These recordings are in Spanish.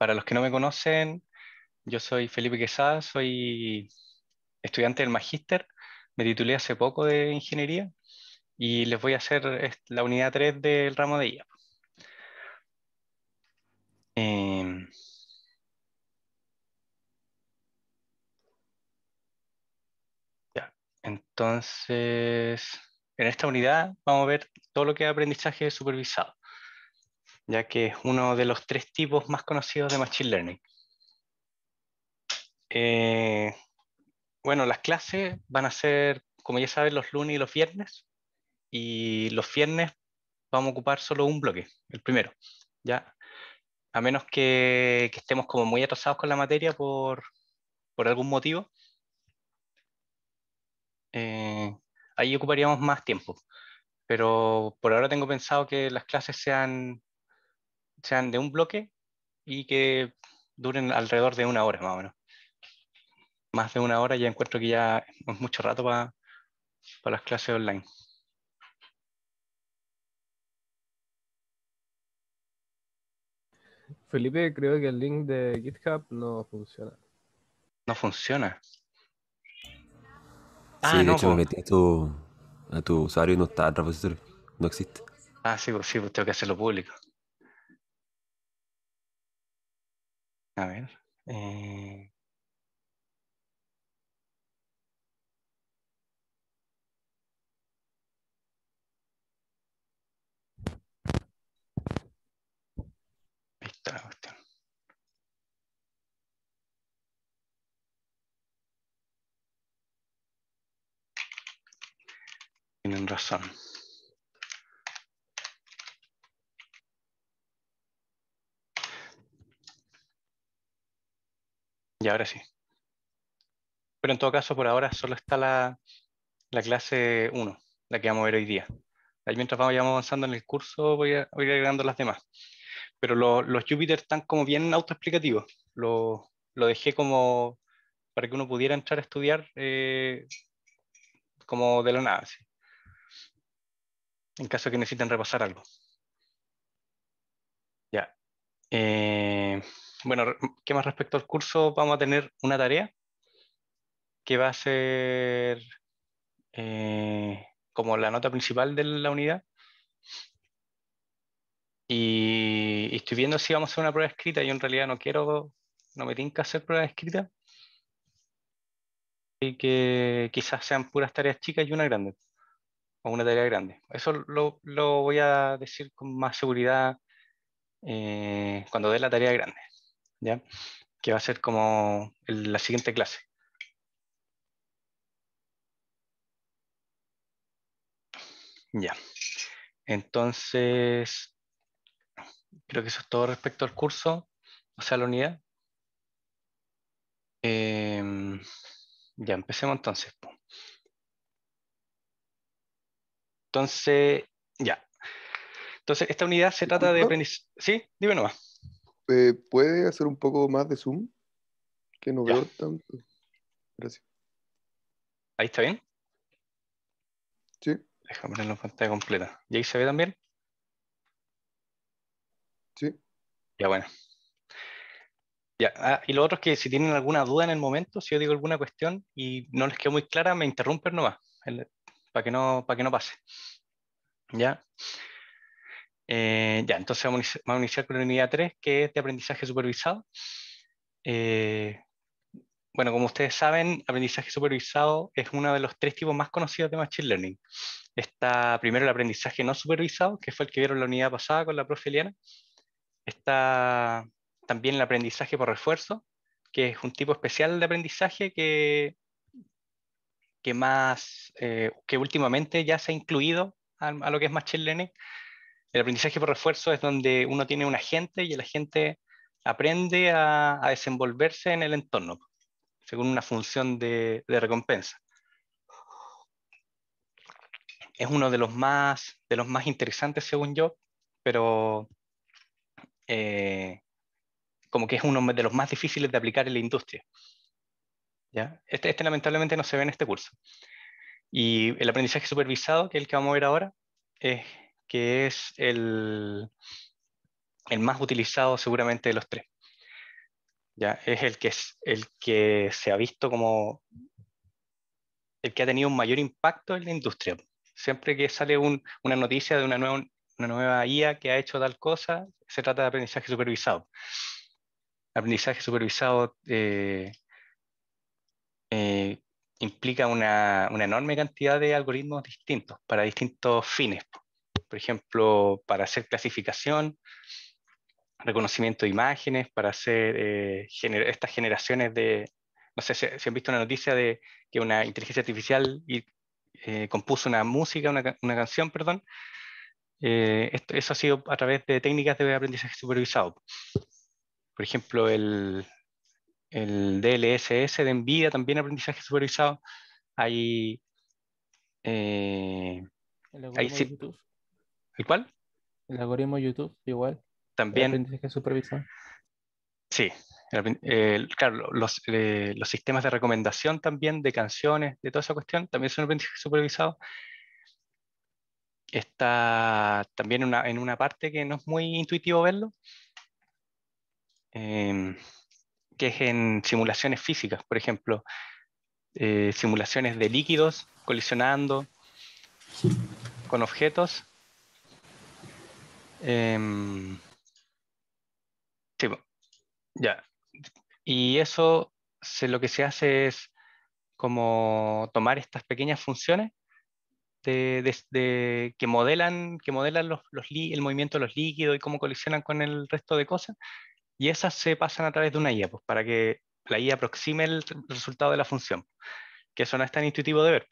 para los que no me conocen, yo soy Felipe Quesada, soy estudiante del magíster, me titulé hace poco de ingeniería y les voy a hacer la unidad 3 del ramo de IA. Em, entonces, en esta unidad vamos a ver todo lo que es aprendizaje supervisado ya que es uno de los tres tipos más conocidos de Machine Learning. Eh, bueno, las clases van a ser, como ya saben, los lunes y los viernes, y los viernes vamos a ocupar solo un bloque, el primero, ¿ya? A menos que, estemos como muy atrasados con la materia por, por algún motivo, eh, ahí ocuparíamos más tiempo. Pero por ahora tengo pensado que las clases sean sean de un bloque y que duren alrededor de una hora más o menos. Más de una hora ya encuentro que ya es mucho rato para las clases online. Felipe, creo que el link de GitHub no funciona. No funciona. Ah, sí, de hecho, pues. metí a tu, a tu usuario y no está repositorio. No existe. Ah, sí, pues sí, pues tengo que hacerlo público. A ver. Eh... la cuestión. Tienen razón. Y ahora sí. Pero en todo caso, por ahora solo está la, la clase 1, la que vamos a ver hoy día. Ahí mientras vamos, avanzando en el curso, voy a, ir agregando las demás. Pero los Jupyter están como bien autoexplicativos. Lo, lo, dejé como para que uno pudiera entrar a estudiar eh, como de la nada, en caso que necesiten repasar algo. Ya. Eh bueno, ¿qué más respecto al curso? Vamos a tener una tarea que va a ser eh, como la nota principal de la unidad. Y, estoy viendo si vamos a hacer una prueba escrita. Yo en realidad no quiero, no me tinca hacer prueba escrita. Y que quizás sean puras tareas chicas y una grande. O una tarea grande. Eso lo, voy a decir con más seguridad eh, cuando dé la tarea grande. ¿ya? que va a ser como la siguiente clase. Ya. Entonces, creo que eso es todo respecto al curso, o sea, la unidad. Em, ya, empecemos entonces. Entonces, ya. Entonces, esta unidad se trata de Sí, dime nomás. Eh, ¿puede hacer un poco más de zoom? Que no veo tanto. Gracias. ¿Ahí está bien? Sí. Déjame ver la pantalla completa. ¿Y ahí se ve también? Sí. Ya, bueno. Ya. Ah, y lo otro es que si tienen alguna duda en el momento, si yo digo alguna cuestión y no les quedó muy clara, me interrumpen nomás, para, que no, para que no pase. ¿Ya? Eh, ya, entonces vamos a, iniciar con la unidad 3, que es de aprendizaje supervisado. Eh, bueno, como ustedes saben, aprendizaje supervisado es uno de los tres tipos más conocidos de Machine Learning. Está primero el aprendizaje no supervisado, que fue el que vieron la unidad pasada con la profe Eliana. Está también el aprendizaje por refuerzo, que es un tipo especial de aprendizaje que, que, más, eh, que últimamente ya se ha incluido a lo que es Machine Learning el aprendizaje por refuerzo es donde uno tiene un agente y el agente aprende a, desenvolverse en el entorno, según una función de, recompensa. Es uno de los más, de los más interesantes, según yo, pero eh, como que es uno de los más difíciles de aplicar en la industria. ¿Ya? Este, este lamentablemente no se ve en este curso. Y el aprendizaje supervisado, que es el que vamos a ver ahora, es que es el, el más utilizado seguramente de los tres. ¿Ya? Es el que, es, el que se ha visto como el que ha tenido un mayor impacto en la industria. Siempre que sale una noticia de una nueva, una nueva IA que ha hecho tal cosa, se trata de aprendizaje supervisado. Aprendizaje supervisado eh, eh, implica una, una, enorme cantidad de algoritmos distintos para distintos fines por ejemplo, para hacer clasificación, reconocimiento de imágenes, para hacer eh, estas generaciones de, no sé si, han visto una noticia de que una inteligencia artificial eh, compuso una música, una, canción, perdón. Eh, eso ha sido a través de técnicas de aprendizaje supervisado. Por ejemplo, el, el DLSS de NVIDIA, también aprendizaje supervisado. Hay... hay ¿El cuál? El algoritmo YouTube, igual. También. El aprendizaje supervisado. Sí. claro, eh, los, sistemas de recomendación también, de canciones, de toda esa cuestión, también son aprendizaje supervisado. Está también en una parte que no es muy intuitivo verlo, em, que es en simulaciones físicas, por ejemplo, eh, simulaciones de líquidos colisionando con objetos Em, ya. Y eso se, lo que se hace es como tomar estas pequeñas funciones que modelan, que modelan los, el movimiento de los líquidos y cómo colisionan con el resto de cosas, y esas se pasan a través de una IA, pues, para que la IA aproxime el resultado de la función, que eso no es tan intuitivo de ver.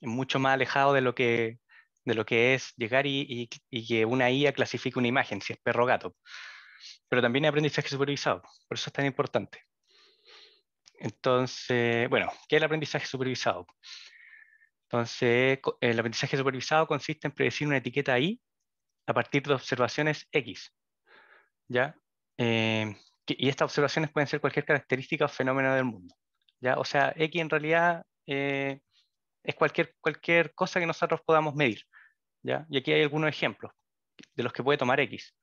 Es mucho más alejado de lo que de lo que es llegar y, que una IA clasifique una imagen, si es perro gato. Pero también hay aprendizaje supervisado, por eso es tan importante. Entonces, bueno, ¿qué es el aprendizaje supervisado? Entonces, el aprendizaje supervisado consiste en predecir una etiqueta I a partir de observaciones X. ¿ya? Eh, y estas observaciones pueden ser cualquier característica o fenómeno del mundo. ¿ya? O sea, X en realidad eh, es cualquier, cualquier cosa que nosotros podamos medir. Y aquí hay algunos ejemplos de los que puede tomar X,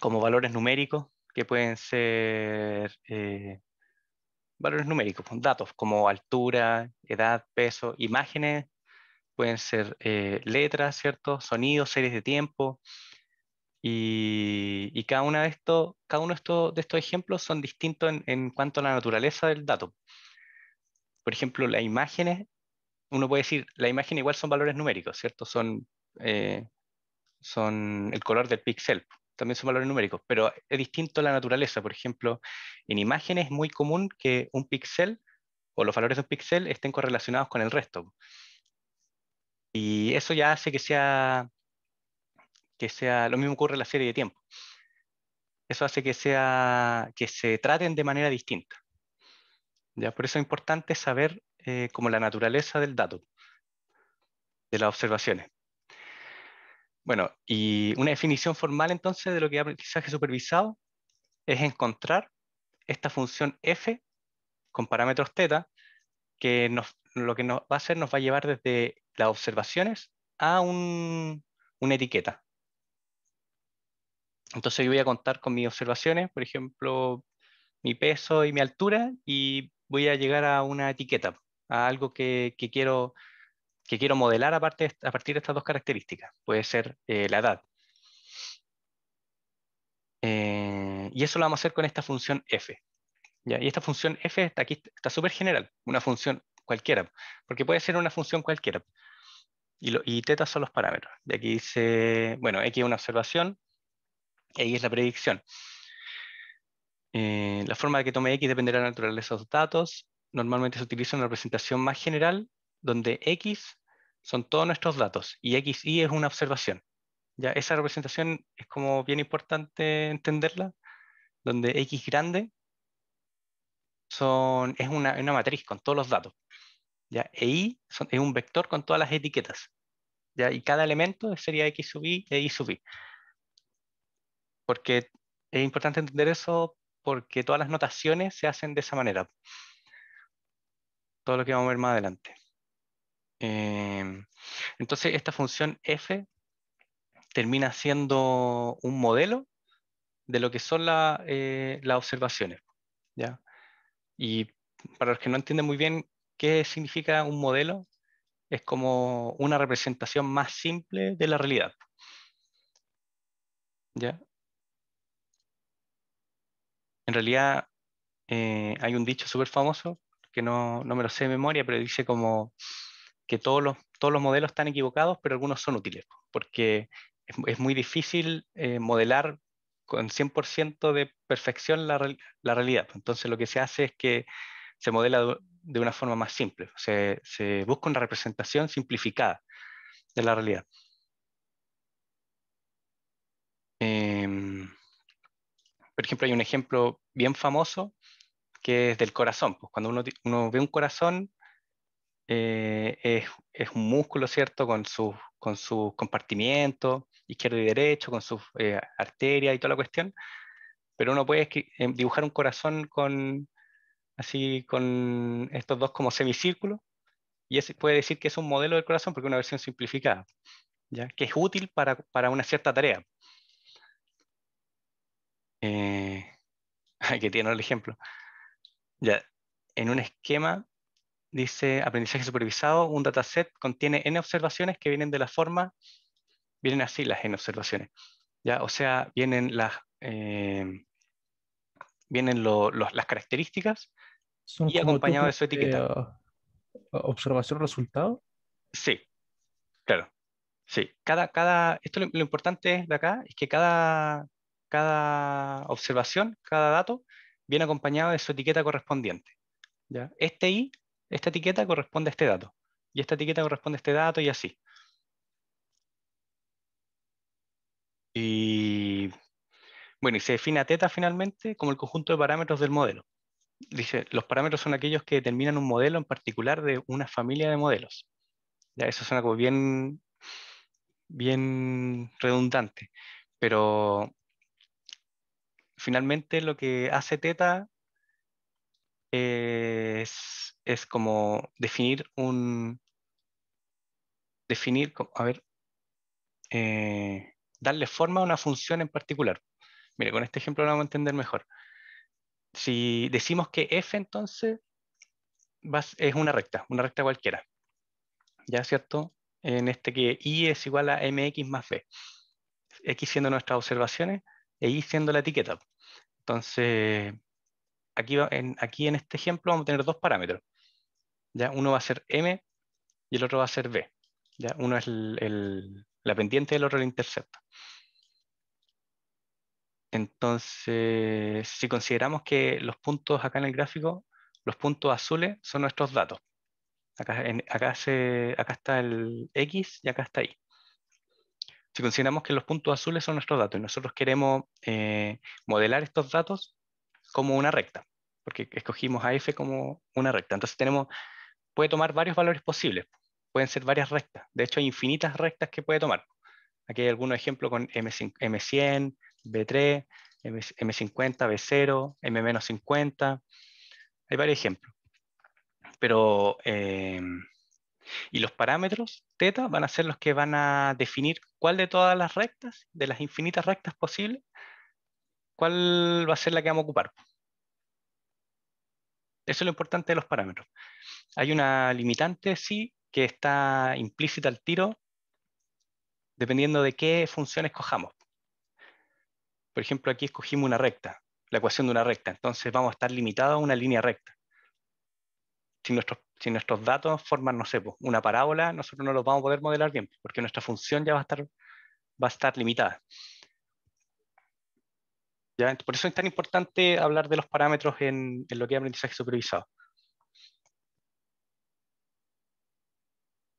como valores numéricos, que pueden ser eh, valores numéricos, pues, datos como altura, edad, peso, imágenes, pueden ser eh, letras, Sonidos, series de tiempo. Y, cada, de cada uno de estos, ejemplos son distintos en, en, cuanto a la naturaleza del dato. Por ejemplo, las imágenes uno puede decir, la imagen igual son valores numéricos, ¿cierto? Son, eh, son el color del píxel, también son valores numéricos, pero es distinto la naturaleza. Por ejemplo, en imágenes es muy común que un píxel o los valores de un píxel estén correlacionados con el resto. Y eso ya hace que sea, que sea, lo mismo ocurre en la serie de tiempo. Eso hace que, sea, que se traten de manera distinta. ¿Ya? Por eso es importante saber eh, como la naturaleza del dato, de las observaciones. Bueno, y una definición formal entonces de lo que es aprendizaje supervisado es encontrar esta función f con parámetros teta, que lo que nos va a hacer nos va a llevar desde las observaciones a una etiqueta. Entonces yo voy a contar con mis observaciones, por ejemplo, mi peso y mi altura, y voy a llegar a una etiqueta a algo que, quiero, que quiero modelar a, partir de estas dos características. Puede ser eh, la edad. Eh, y eso lo vamos a hacer con esta función f. Y esta función f está aquí está súper general, una función cualquiera, porque puede ser una función cualquiera. Y, y teta son los parámetros. de aquí dice, bueno, x es una observación, y es la predicción. Eh, la forma de que tome X dependerá de la naturaleza de esos datos, normalmente se utiliza una representación más general donde X son todos nuestros datos y XY es una observación. Ya esa representación es como bien importante entenderla, donde X grande son, es una, una matriz con todos los datos. ¿ya? E Y es un vector con todas las etiquetas. ¿ya? Y cada elemento sería X sub Y e Y sub Y. Porque es importante entender eso porque todas las notaciones se hacen de esa manera todo lo que vamos a ver más adelante. Em, entonces, esta función f termina siendo un modelo de lo que son eh, las observaciones. Y para los que no entienden muy bien qué significa un modelo, es como una representación más simple de la realidad. En realidad eh, hay un dicho súper famoso que no, me lo sé de memoria, pero dice como que todos los, todos los modelos están equivocados, pero algunos son útiles, porque es, muy difícil eh, modelar con 100% de perfección la, realidad. Entonces lo que se hace es que se modela de una forma más simple, se, se busca una representación simplificada de la realidad. Em, por ejemplo, hay un ejemplo bien famoso que es del corazón. Pues cuando uno, uno ve un corazón, eh, es, un músculo, ¿cierto? Con sus con su compartimientos, izquierdo y derecho, con sus eh, arterias y toda la cuestión. Pero uno puede em, dibujar un corazón con, así, con estos dos como semicírculos. Y ese puede decir que es un modelo del corazón porque es una versión simplificada, ¿ya? que es útil para, una cierta tarea. Eh, que tiene el ejemplo. Ya, en un esquema dice aprendizaje supervisado, un dataset contiene n observaciones que vienen de la forma, vienen así las n observaciones. Ya, o sea, vienen las, eh, vienen las características y acompañado de su etiqueta. Eh, ¿Observación resultado? Sí, claro. Sí, cada, cada, esto lo, lo importante de acá es que cada, cada observación, cada dato viene acompañado de su etiqueta correspondiente. ¿ya? Este i, esta etiqueta corresponde a este dato, y esta etiqueta corresponde a este dato y así. Y bueno, y se define a teta finalmente como el conjunto de parámetros del modelo. Dice, los parámetros son aquellos que determinan un modelo en particular de una familia de modelos. Ya, eso suena como bien, bien redundante, pero finalmente lo que hace Teta es, como definir un... Definir, a ver, eh, darle forma a una función en particular. Mire, con este ejemplo lo vamos a entender mejor. Si decimos que f entonces es una recta, una recta cualquiera. ¿Ya cierto? En este que y es igual a mx más b. x siendo nuestras observaciones y siendo la etiqueta. Entonces, aquí, en, aquí en este ejemplo vamos a tener dos parámetros. ¿ya? Uno va a ser m y el otro va a ser b. ¿ya? Uno es la pendiente y el otro el intercepto. Entonces, si consideramos que los puntos acá en el gráfico, los puntos azules son nuestros datos. Acá, acá, acá está el X y acá está Y si consideramos que los puntos azules son nuestros datos y nosotros queremos eh, modelar estos datos como una recta, porque escogimos a f como una recta. Entonces tenemos, puede tomar varios valores posibles, pueden ser varias rectas, de hecho hay infinitas rectas que puede tomar. Aquí hay algunos ejemplos con M, 100 B3, M, 50 B0, M-50, hay varios ejemplos. Pero... Eh, y los parámetros theta van a ser los que van a definir cuál de todas las rectas, de las infinitas rectas posibles, cuál va a ser la que vamos a ocupar. Eso es lo importante de los parámetros. Hay una limitante, sí, que está implícita al tiro, dependiendo de qué función escojamos. Por ejemplo, aquí escogimos una recta, la ecuación de una recta, entonces vamos a estar limitados a una línea recta. Si nuestros si nuestros datos forman, no sé, pues, una parábola, nosotros no los vamos a poder modelar bien, porque nuestra función ya va a estar, va a estar limitada. Por eso es tan importante hablar de los parámetros en, lo que es aprendizaje supervisado.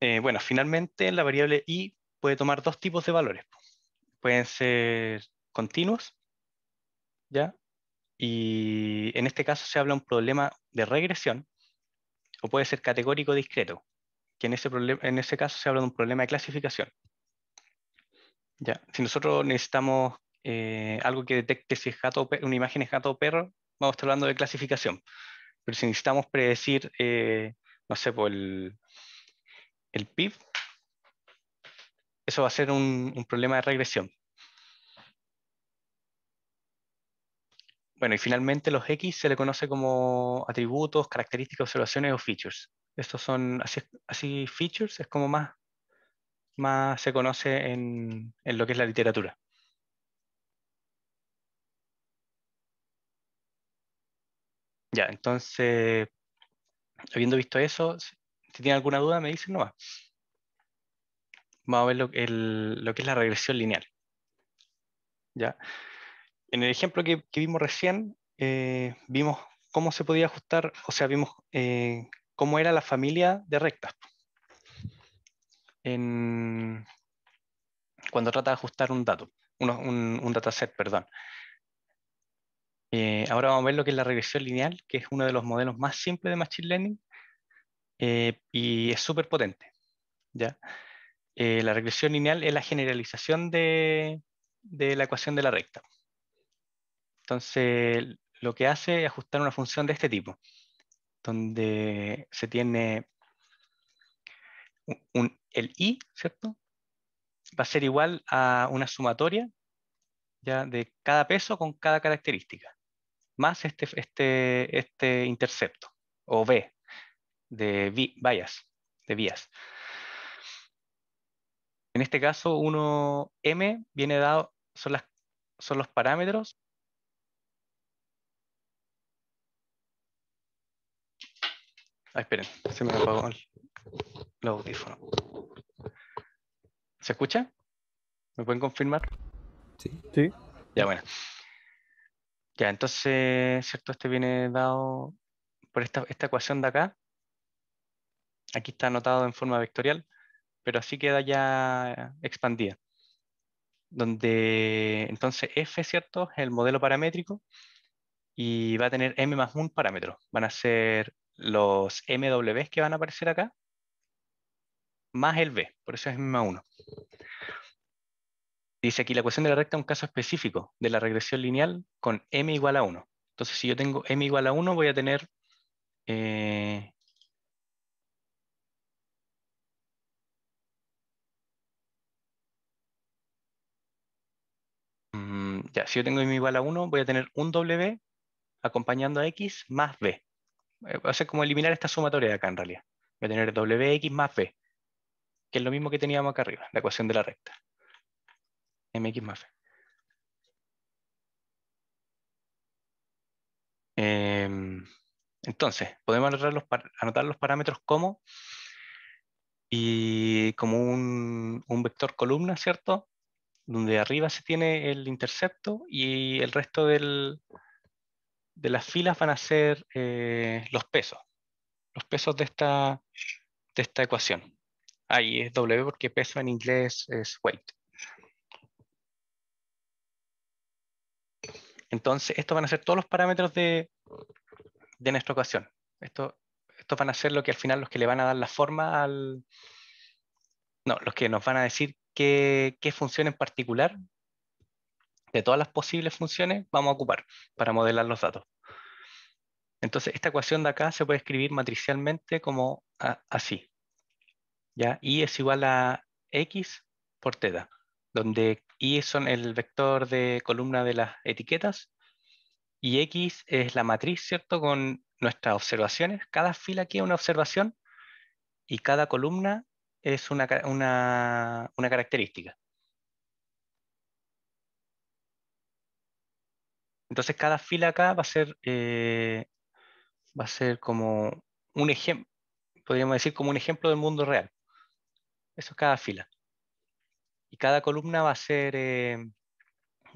Eh, bueno, finalmente la variable i puede tomar dos tipos de valores. Pueden ser continuos, ¿ya? Y en este caso se habla de un problema de regresión, o puede ser categórico discreto, que en ese, en caso se habla de un problema de clasificación. Ya, si nosotros necesitamos eh, algo que detecte si es o una imagen es gato o perro, vamos a estar hablando de clasificación. Pero si necesitamos predecir, eh, no sé, por el, PIB, eso va a ser un problema de regresión. Bueno, y finalmente los X se le conoce como atributos, características, observaciones o features. Estos son, así, features es como más, más se conoce en, lo que es la literatura. Ya, entonces, habiendo visto eso, si tienen alguna duda me dicen nomás. Vamos a ver lo que es la regresión lineal. Ya en el ejemplo que, vimos recién, eh, vimos cómo se podía ajustar, o sea, vimos eh, cómo era la familia de rectas. cuando trata de ajustar un dato, un, dataset, perdón. Eh, ahora vamos a ver lo que es la regresión lineal, que es uno de los modelos más simples de Machine Learning y es súper potente. ¿ya? la regresión lineal es la generalización de la ecuación de la recta. Entonces, lo que hace es ajustar una función de este tipo, donde se tiene el i, ¿cierto? Va a ser igual a una sumatoria de cada peso con cada característica, más este, este, este intercepto, o b, de de vías. En este caso, 1m viene dado, son, las, son los parámetros Ah, esperen, se me apagó el, audífono. ¿Se escucha? ¿Me pueden confirmar? Sí. Sí. Ya, bueno. Ya, entonces, ¿cierto? Este viene dado por esta, esta ecuación de acá. Aquí está anotado en forma vectorial, pero así queda ya expandida. Donde entonces F, ¿cierto? Es el modelo paramétrico y va a tener M más un parámetro. Van a ser los MW que van a aparecer acá, más el B, por eso es m 1. Dice aquí la ecuación de la recta un caso específico de la regresión lineal con M igual a 1. Entonces si yo tengo M igual a 1 voy a tener eh, mm, ya, si yo tengo M igual a 1 voy a tener un W acompañando a X más B va a ser como eliminar esta sumatoria de acá en realidad. Voy a tener wx más b, que es lo mismo que teníamos acá arriba, la ecuación de la recta. mx más b. Em, entonces, podemos anotar los, parámetros como, y como un vector columna, ¿cierto? Donde arriba se tiene el intercepto y el resto del, de las filas van a ser eh, los pesos, los pesos de esta, de esta ecuación. Ahí es W porque peso en inglés es weight. Entonces, estos van a ser todos los parámetros de, de nuestra ecuación. Esto, estos van a ser lo que al final los que le van a dar la forma al... No, los que nos van a decir qué, qué función en particular de todas las posibles funciones vamos a ocupar para modelar los datos. Entonces, esta ecuación de acá se puede escribir matricialmente como así. ¿ya? Y es igual a x por teta, donde y son el vector de columna de las etiquetas y x es la matriz, ¿cierto? Con nuestras observaciones. Cada fila aquí es una observación y cada columna es una característica. Entonces cada fila acá va a ser, eh, va a ser como un ejemplo, podríamos decir como un ejemplo del mundo real. Eso es cada fila. Y cada columna va a ser, eh,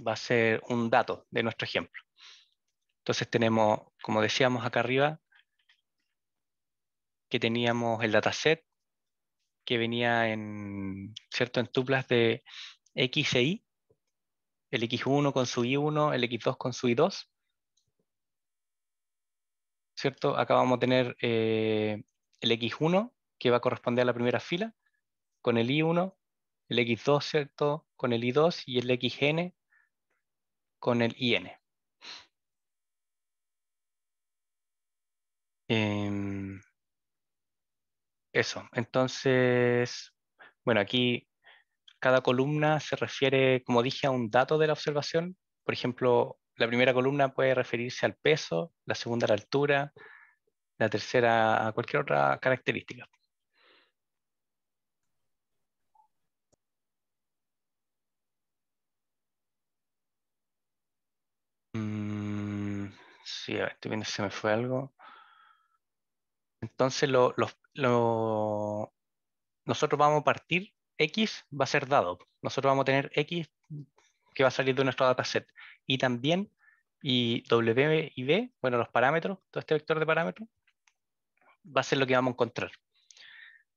va a ser un dato de nuestro ejemplo. Entonces tenemos, como decíamos acá arriba, que teníamos el dataset que venía en, ¿cierto? en tuplas de X e Y el X1 con su i 1 el X2 con su i 2 ¿Cierto? Acá vamos a tener eh, el X1, que va a corresponder a la primera fila, con el I1, el X2, ¿cierto? Con el I2 y el XN con el IN. Em, eso, entonces, bueno, aquí cada columna se refiere, como dije, a un dato de la observación. Por ejemplo, la primera columna puede referirse al peso, la segunda a la altura, la tercera a cualquier otra característica. Mm, sí, a ver, estoy viendo si se me fue algo. Entonces, nosotros vamos a partir X va a ser dado. Nosotros vamos a tener X que va a salir de nuestro dataset. Y también, y W y B, bueno, los parámetros, todo este vector de parámetros, va a ser lo que vamos a encontrar.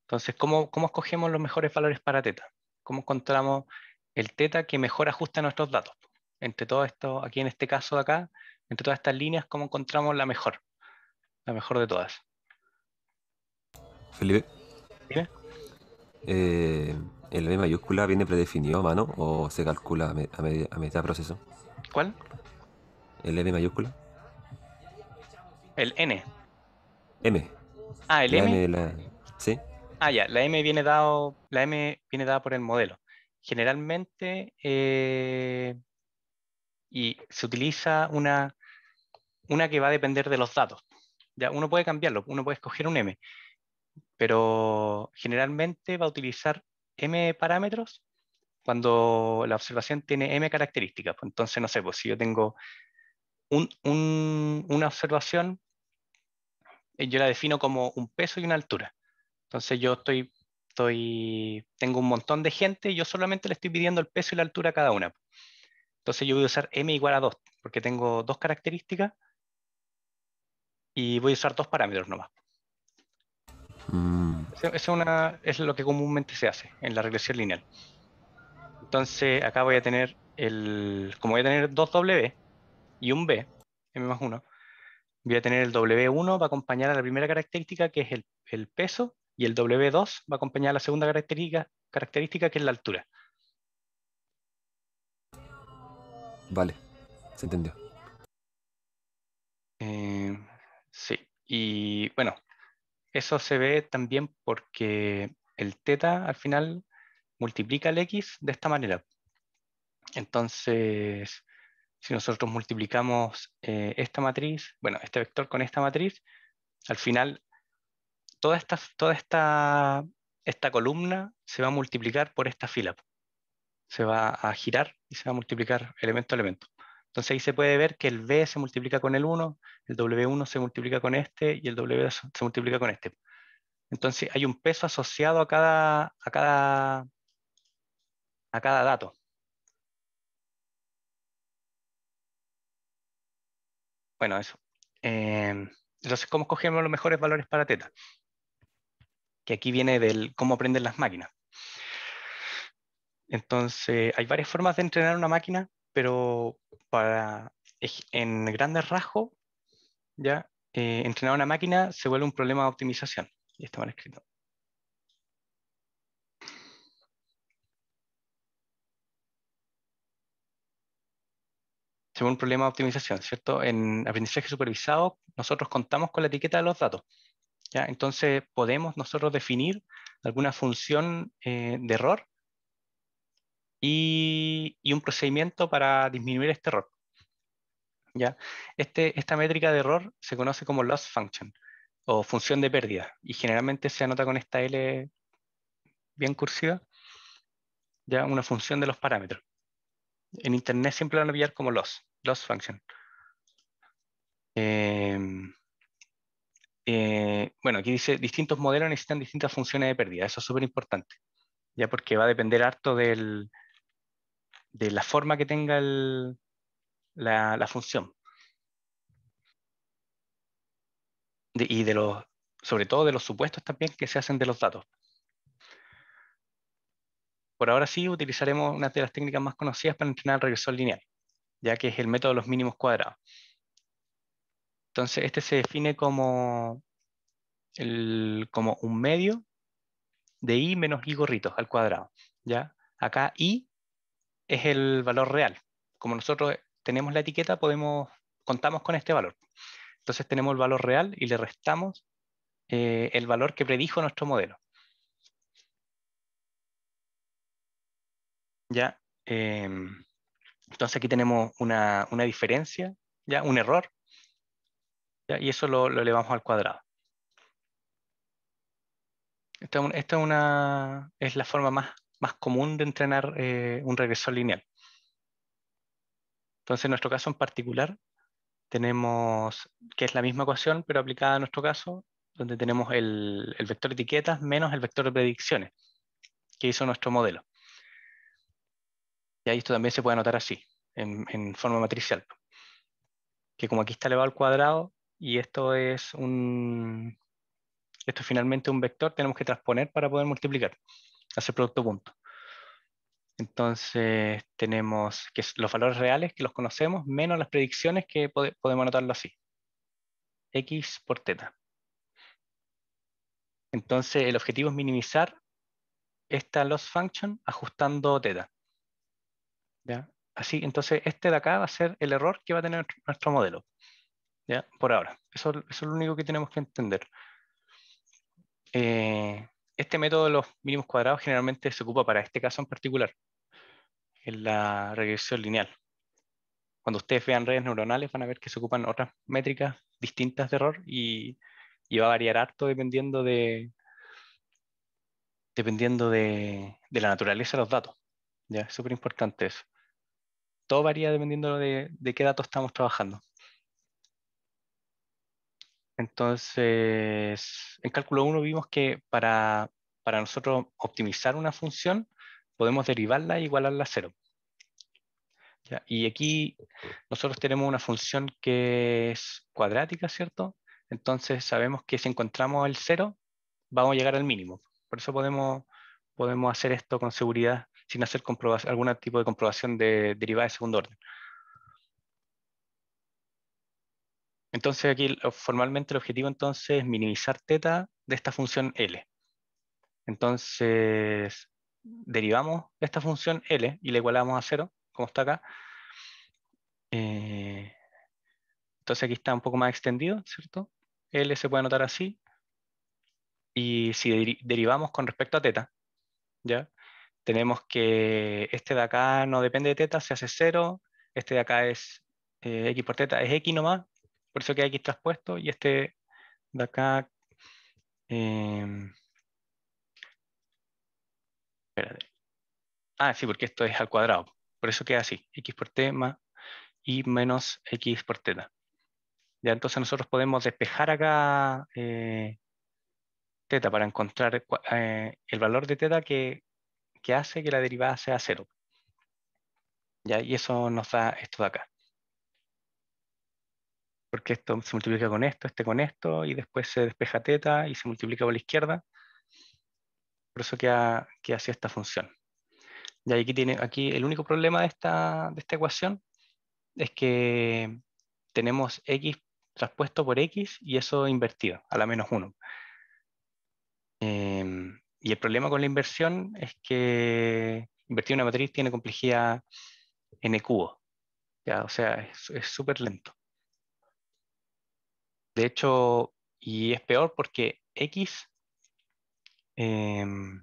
Entonces, ¿cómo, escogemos los mejores valores para teta? ¿Cómo encontramos el teta que mejor ajusta nuestros datos? Entre todo esto, aquí en este caso de acá, entre todas estas líneas, ¿cómo encontramos la mejor? La mejor de todas. Felipe. ¿el eh, M mayúscula viene predefinido a mano o se calcula a, mitad a, proceso? ¿Cuál? ¿El M mayúscula? El N. M. Ah, el M. ¿Sí? Ah, ya, la M viene dado, la M viene dada por el modelo. Generalmente eh, y se utiliza una, una que va a depender de los datos. Ya, uno puede cambiarlo, uno puede escoger un M, pero generalmente va a utilizar m parámetros cuando la observación tiene m características. Pues entonces, no sé, pues si yo tengo una observación, eh, yo la defino como un peso y una altura. Entonces yo tengo un montón de gente y yo solamente le estoy pidiendo el peso y la altura a cada una. Entonces yo voy a usar m igual a 2, porque tengo dos características y voy a usar dos parámetros nomás. Mm. Es, lo que comúnmente se hace en la regresión lineal. Entonces acá voy a tener el, como voy a tener dos W y un B, M más 1, voy a tener el W1 va a acompañar a la primera característica que es el, peso y el W2 va a acompañar a la segunda característica, característica que es la altura. Vale, se entendió. Eh, sí, y bueno, eso se ve también porque el teta al final multiplica el x de esta manera. Entonces, si nosotros multiplicamos eh, esta matriz, bueno, este vector con esta matriz, al final toda esta, toda esta, esta columna se va a multiplicar por esta fila. Se va a girar y se va a multiplicar elemento a elemento. Entonces ahí se puede ver que el B se multiplica con el 1, el W1 se multiplica con este y el W se multiplica con este. Entonces hay un peso asociado a cada, a cada, a cada dato. Bueno, eso. Em, entonces, ¿cómo escogemos los mejores valores para teta? Que aquí viene del cómo aprenden las máquinas. Entonces, hay varias formas de entrenar una máquina pero para, en grandes rasgos, ya eh, entrenar una máquina se vuelve un problema de optimización. Y está escrito. Se vuelve un problema de optimización, ¿cierto? En aprendizaje supervisado, nosotros contamos con la etiqueta de los datos. Entonces, podemos nosotros definir alguna función eh, de error y, un procedimiento para disminuir este error. ¿ya? Este, esta métrica de error se conoce como loss function o función de pérdida y generalmente se anota con esta L bien cursiva, ya una función de los parámetros. En internet siempre lo van a pillar como loss, loss function. Em, eh, bueno, aquí dice, distintos modelos necesitan distintas funciones de pérdida, eso es súper importante, ya porque va a depender harto del, de la forma que tenga la, función. y de los, sobre todo de los supuestos también que se hacen de los datos. Por ahora sí utilizaremos una de las técnicas más conocidas para entrenar el regresor lineal, ya que es el método de los mínimos cuadrados. Entonces, este se define como, como un medio de i menos i gorritos al cuadrado. ¿ya? Acá i es el valor real. Como nosotros tenemos la etiqueta, podemos, contamos con este valor. Entonces tenemos el valor real y le restamos eh, el valor que predijo nuestro modelo. ¿Ya? Em, entonces aquí tenemos una, diferencia, ¿ya? un error, y eso lo, elevamos al cuadrado. Esta, una, es la forma más más común de entrenar eh, un regresor lineal. Entonces, en nuestro caso en particular, tenemos que es la misma ecuación, pero aplicada a nuestro caso, donde tenemos el, vector etiquetas menos el vector de predicciones que hizo nuestro modelo. Y ahí esto también se puede anotar así, en, forma matricial. Que como aquí está elevado al cuadrado, y esto es un, esto es finalmente un vector, tenemos que transponer para poder multiplicar hacer producto punto. Entonces tenemos los valores reales que los conocemos menos las predicciones que podemos anotarlo así. X por teta. Entonces el objetivo es minimizar esta loss function ajustando teta. ¿Ya? Así, entonces este de acá va a ser el error que va a tener nuestro modelo. ¿Ya? Por ahora. eso es lo único que tenemos que entender. Eh, este método de los mínimos cuadrados generalmente se ocupa para este caso en particular, en la regresión lineal. Cuando ustedes vean redes neuronales van a ver que se ocupan otras métricas distintas de error y, va a variar harto dependiendo de dependiendo de, la naturaleza de los datos. ¿ya? Es súper importante eso. Todo varía dependiendo de, de qué datos estamos trabajando. Entonces, en cálculo 1 vimos que para, nosotros optimizar una función, podemos derivarla e igualarla a cero. Y aquí nosotros tenemos una función que es cuadrática, ¿cierto? Entonces sabemos que si encontramos el cero, vamos a llegar al mínimo. Por eso podemos, podemos hacer esto con seguridad sin hacer algún tipo de comprobación de derivada de segundo orden. Entonces aquí formalmente el objetivo entonces es minimizar teta de esta función L. Entonces derivamos esta función L y la igualamos a 0, como está acá. Eh, entonces aquí está un poco más extendido, ¿cierto? L se puede anotar así. Y si derivamos con respecto a teta, ¿ya? Tenemos que este de acá no depende de teta, se hace cero. Este de acá es eh, x por teta, es x nomás, por eso que aquí transpuesto, y este de acá... Em, ah, sí, porque esto es al cuadrado. Por eso queda así, x por t más y menos x por teta. Ya entonces nosotros podemos despejar acá eh, teta para encontrar eh, el valor de teta que, que, hace que la derivada sea cero. ¿Ya? Y eso nos da esto de acá porque esto se multiplica con esto, este con esto, y después se despeja teta y se multiplica por la izquierda. Por eso queda, hace así esta función. Y aquí, tiene, aquí el único problema de esta, de esta ecuación es que tenemos x traspuesto por x y eso invertido, a la menos 1. Em, y el problema con la inversión es que invertir una matriz tiene complejidad n cubo. O sea, es súper lento. De hecho, y es peor porque X, em,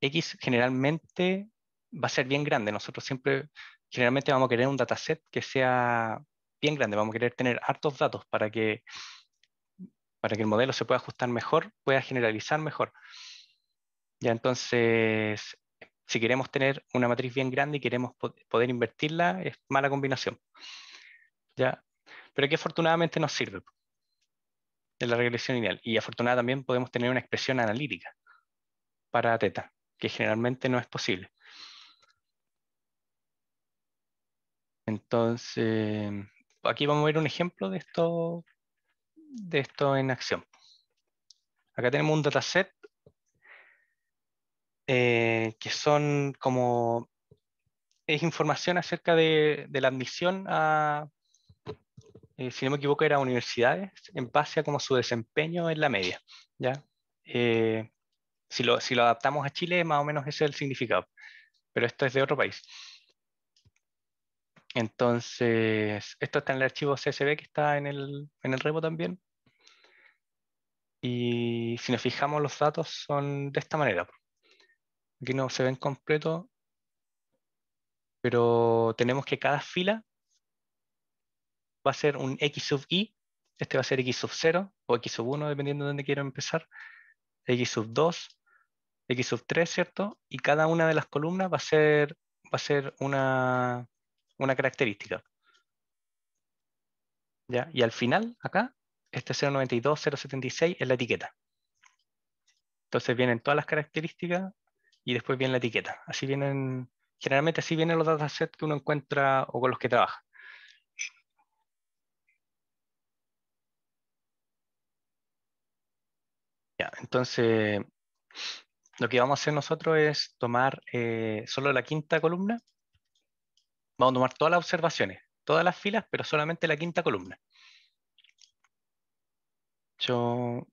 X generalmente va a ser bien grande. Nosotros siempre, generalmente vamos a querer un dataset que sea bien grande, vamos a querer tener hartos datos para que, para que el modelo se pueda ajustar mejor, pueda generalizar mejor. Ya entonces, si queremos tener una matriz bien grande y queremos poder invertirla, es mala combinación. Ya, pero que afortunadamente nos sirve en la regresión ideal. Y afortunadamente también podemos tener una expresión analítica para teta, que generalmente no es posible. Entonces, aquí vamos a ver un ejemplo de esto, de esto en acción. Acá tenemos un dataset eh, que son como es información acerca de, de la admisión a, eh, si no me equivoco, era universidades, en base a como su desempeño en la media. ¿ya? Eh, si, lo, adaptamos a Chile, más o menos ese es el significado, pero esto es de otro país. Entonces, esto está en el archivo CSV que está en el, en repo también. Y si nos fijamos, los datos son de esta manera. Aquí no se ven completos, pero tenemos que cada fila va a ser un x sub i, este va a ser x sub 0 o x sub 1, dependiendo de dónde quiero empezar, x sub 2, x sub 3, ¿cierto? Y cada una de las columnas va a ser, va a ser una, característica. Y al final, acá, este 092, 076 es la etiqueta. Entonces vienen todas las características y después viene la etiqueta. Así vienen, generalmente así vienen los datasets que uno encuentra o con los que trabaja. entonces, lo que vamos a hacer nosotros es tomar eh, solo la quinta columna. Vamos a tomar todas las observaciones, todas las filas, pero solamente la quinta columna. Yo...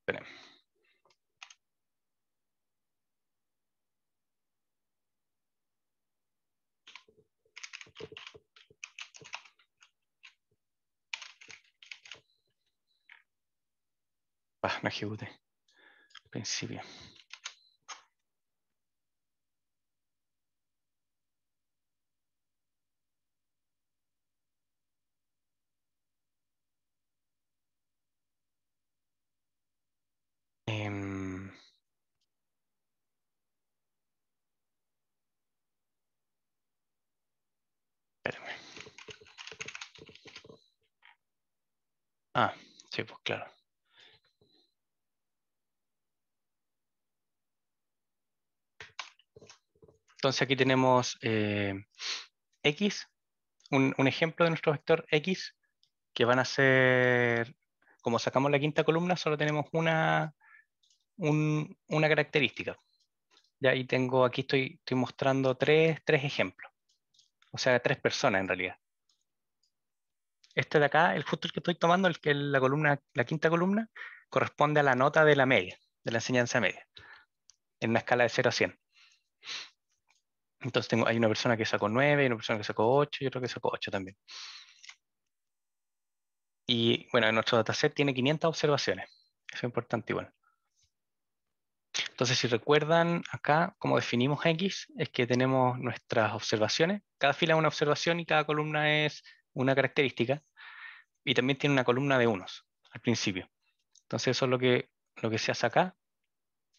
Esperen. Va, me ejecuté. Al principio. Em, ah, sí, pues claro. Entonces aquí tenemos eh, X, un, ejemplo de nuestro vector X, que van a ser, como sacamos la quinta columna, solo tenemos una, una característica. Ya, ahí tengo, aquí estoy, estoy mostrando tres, ejemplos. O sea, tres personas en realidad. Este de acá, el justo el que estoy tomando, el que la columna, la quinta columna, corresponde a la nota de la media, de la enseñanza media, en una escala de 0 a 100. Entonces tengo, hay una persona que sacó 9, hay una persona que sacó 8 y otra que sacó 8 también. Y bueno, nuestro dataset tiene 500 observaciones. Eso es importante igual. Entonces, si recuerdan acá cómo definimos X, es que tenemos nuestras observaciones. Cada fila es una observación y cada columna es una característica. Y también tiene una columna de unos al principio. Entonces, eso es lo que, lo que se hace acá.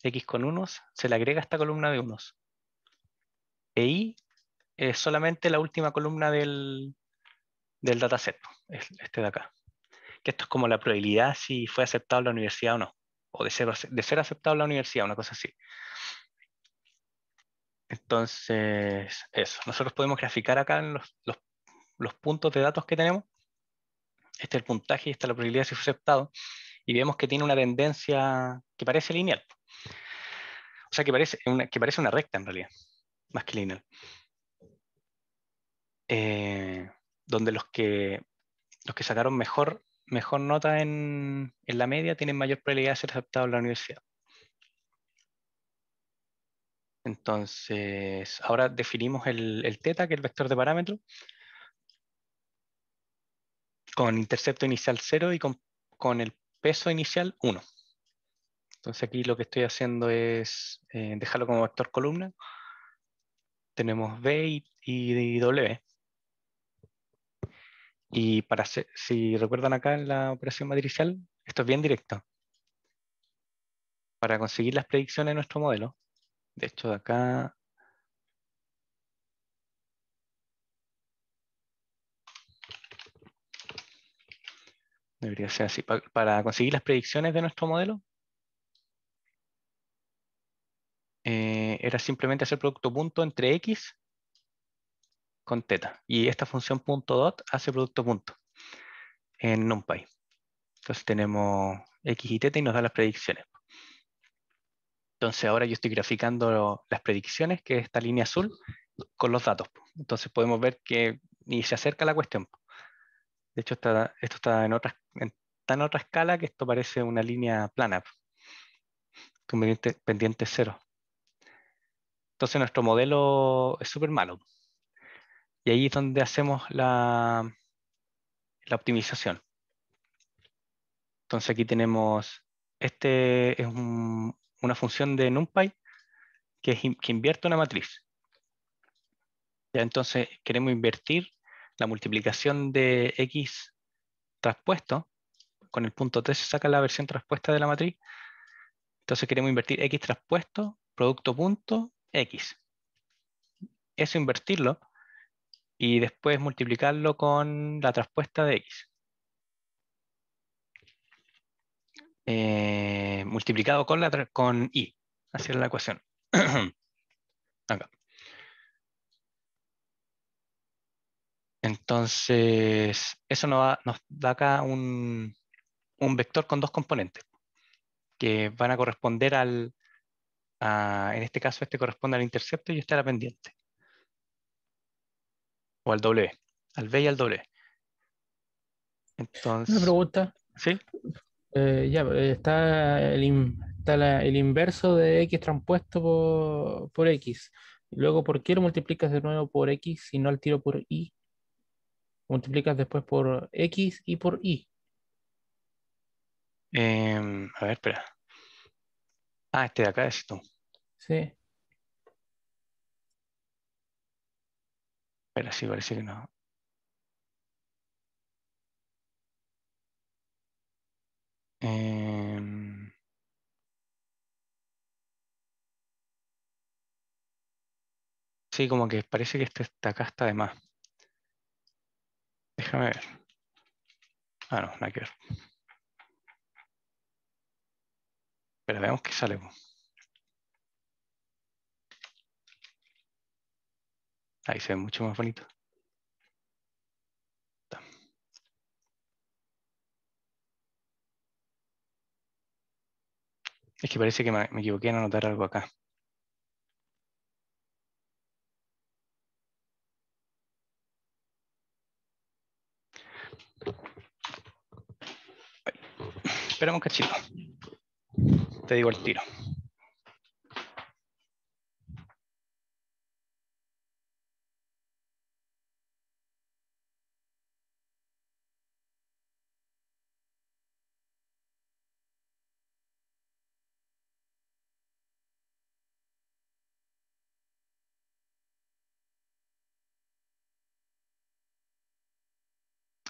X con unos, se le agrega esta columna de unos. Ei es solamente la última columna del, dataset, este de acá. Que esto es como la probabilidad si fue aceptado la universidad o no, o de ser, de ser aceptado la universidad, una cosa así. Entonces, eso. Nosotros podemos graficar acá los, los, puntos de datos que tenemos. Este es el puntaje y esta es la probabilidad si fue aceptado. Y vemos que tiene una tendencia que parece lineal. O sea, que parece que parece una recta en realidad masculino. Eh, donde los que, los que sacaron mejor, mejor nota en, en la media tienen mayor probabilidad de ser aceptados en la universidad. Entonces, ahora definimos el, el teta, que es el vector de parámetro, con intercepto inicial 0 y con, el peso inicial 1. Entonces aquí lo que estoy haciendo es eh, dejarlo como vector columna tenemos B y, W. Y para si recuerdan acá en la operación matricial, esto es bien directo. Para conseguir las predicciones de nuestro modelo, de hecho de acá... Debería ser así. Para conseguir las predicciones de nuestro modelo, Eh, era simplemente hacer producto punto entre x con teta. Y esta función punto dot hace producto punto en NumPy. Entonces tenemos x y teta y nos da las predicciones. Entonces ahora yo estoy graficando las predicciones, que es esta línea azul, con los datos. Entonces podemos ver que ni se acerca la cuestión. De hecho, está, esto está en, en tan otra escala que esto parece una línea plana. Pues. Con pendiente cero. Entonces nuestro modelo es súper malo. Y ahí es donde hacemos la, optimización. Entonces aquí tenemos, este es una función de NumPy que, que invierte una matriz. Ya, entonces queremos invertir la multiplicación de X traspuesto, con el punto 3 se saca la versión traspuesta de la matriz, entonces queremos invertir X traspuesto, producto punto, X. Eso invertirlo y después multiplicarlo con la traspuesta de X. Eh, multiplicado con, la con Y. Así es la ecuación. Entonces, eso nos, nos da acá un, vector con dos componentes que van a corresponder al, en este caso este corresponde al intercepto y está la pendiente. O al W, al B y al W. Entonces... Una pregunta. Sí. Eh, ya, eh, está el, inverso de X transpuesto por, X. Luego, ¿por qué lo multiplicas de nuevo por X y no al tiro por Y? Multiplicas después por X y por Y. Em, a ver, espera. Ah, este de acá es tú. Sí. Pero sí, parece que no. Em, sí, como que parece que este, esta acá está de más. Déjame ver. Ah, no, no hay que ver. Pero veamos qué sale. Ahí se ve mucho más bonito. Es que parece que me, equivoqué en anotar algo acá. Esperamos cachito. Te digo el tiro.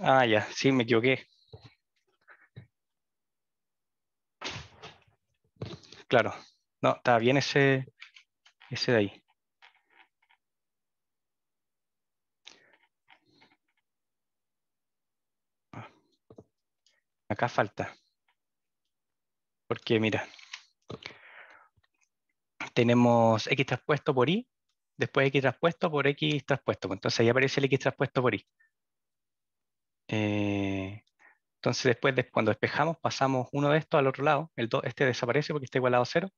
Ah, ya, sí, me equivoqué. claro. No, está bien ese, ese de ahí. Ah. Acá falta. Porque mira, tenemos X traspuesto por Y, después X traspuesto por X traspuesto. Entonces ahí aparece el X traspuesto por Y. Eh, entonces después, cuando despejamos, pasamos uno de estos al otro lado, el este desaparece porque está igualado a cero,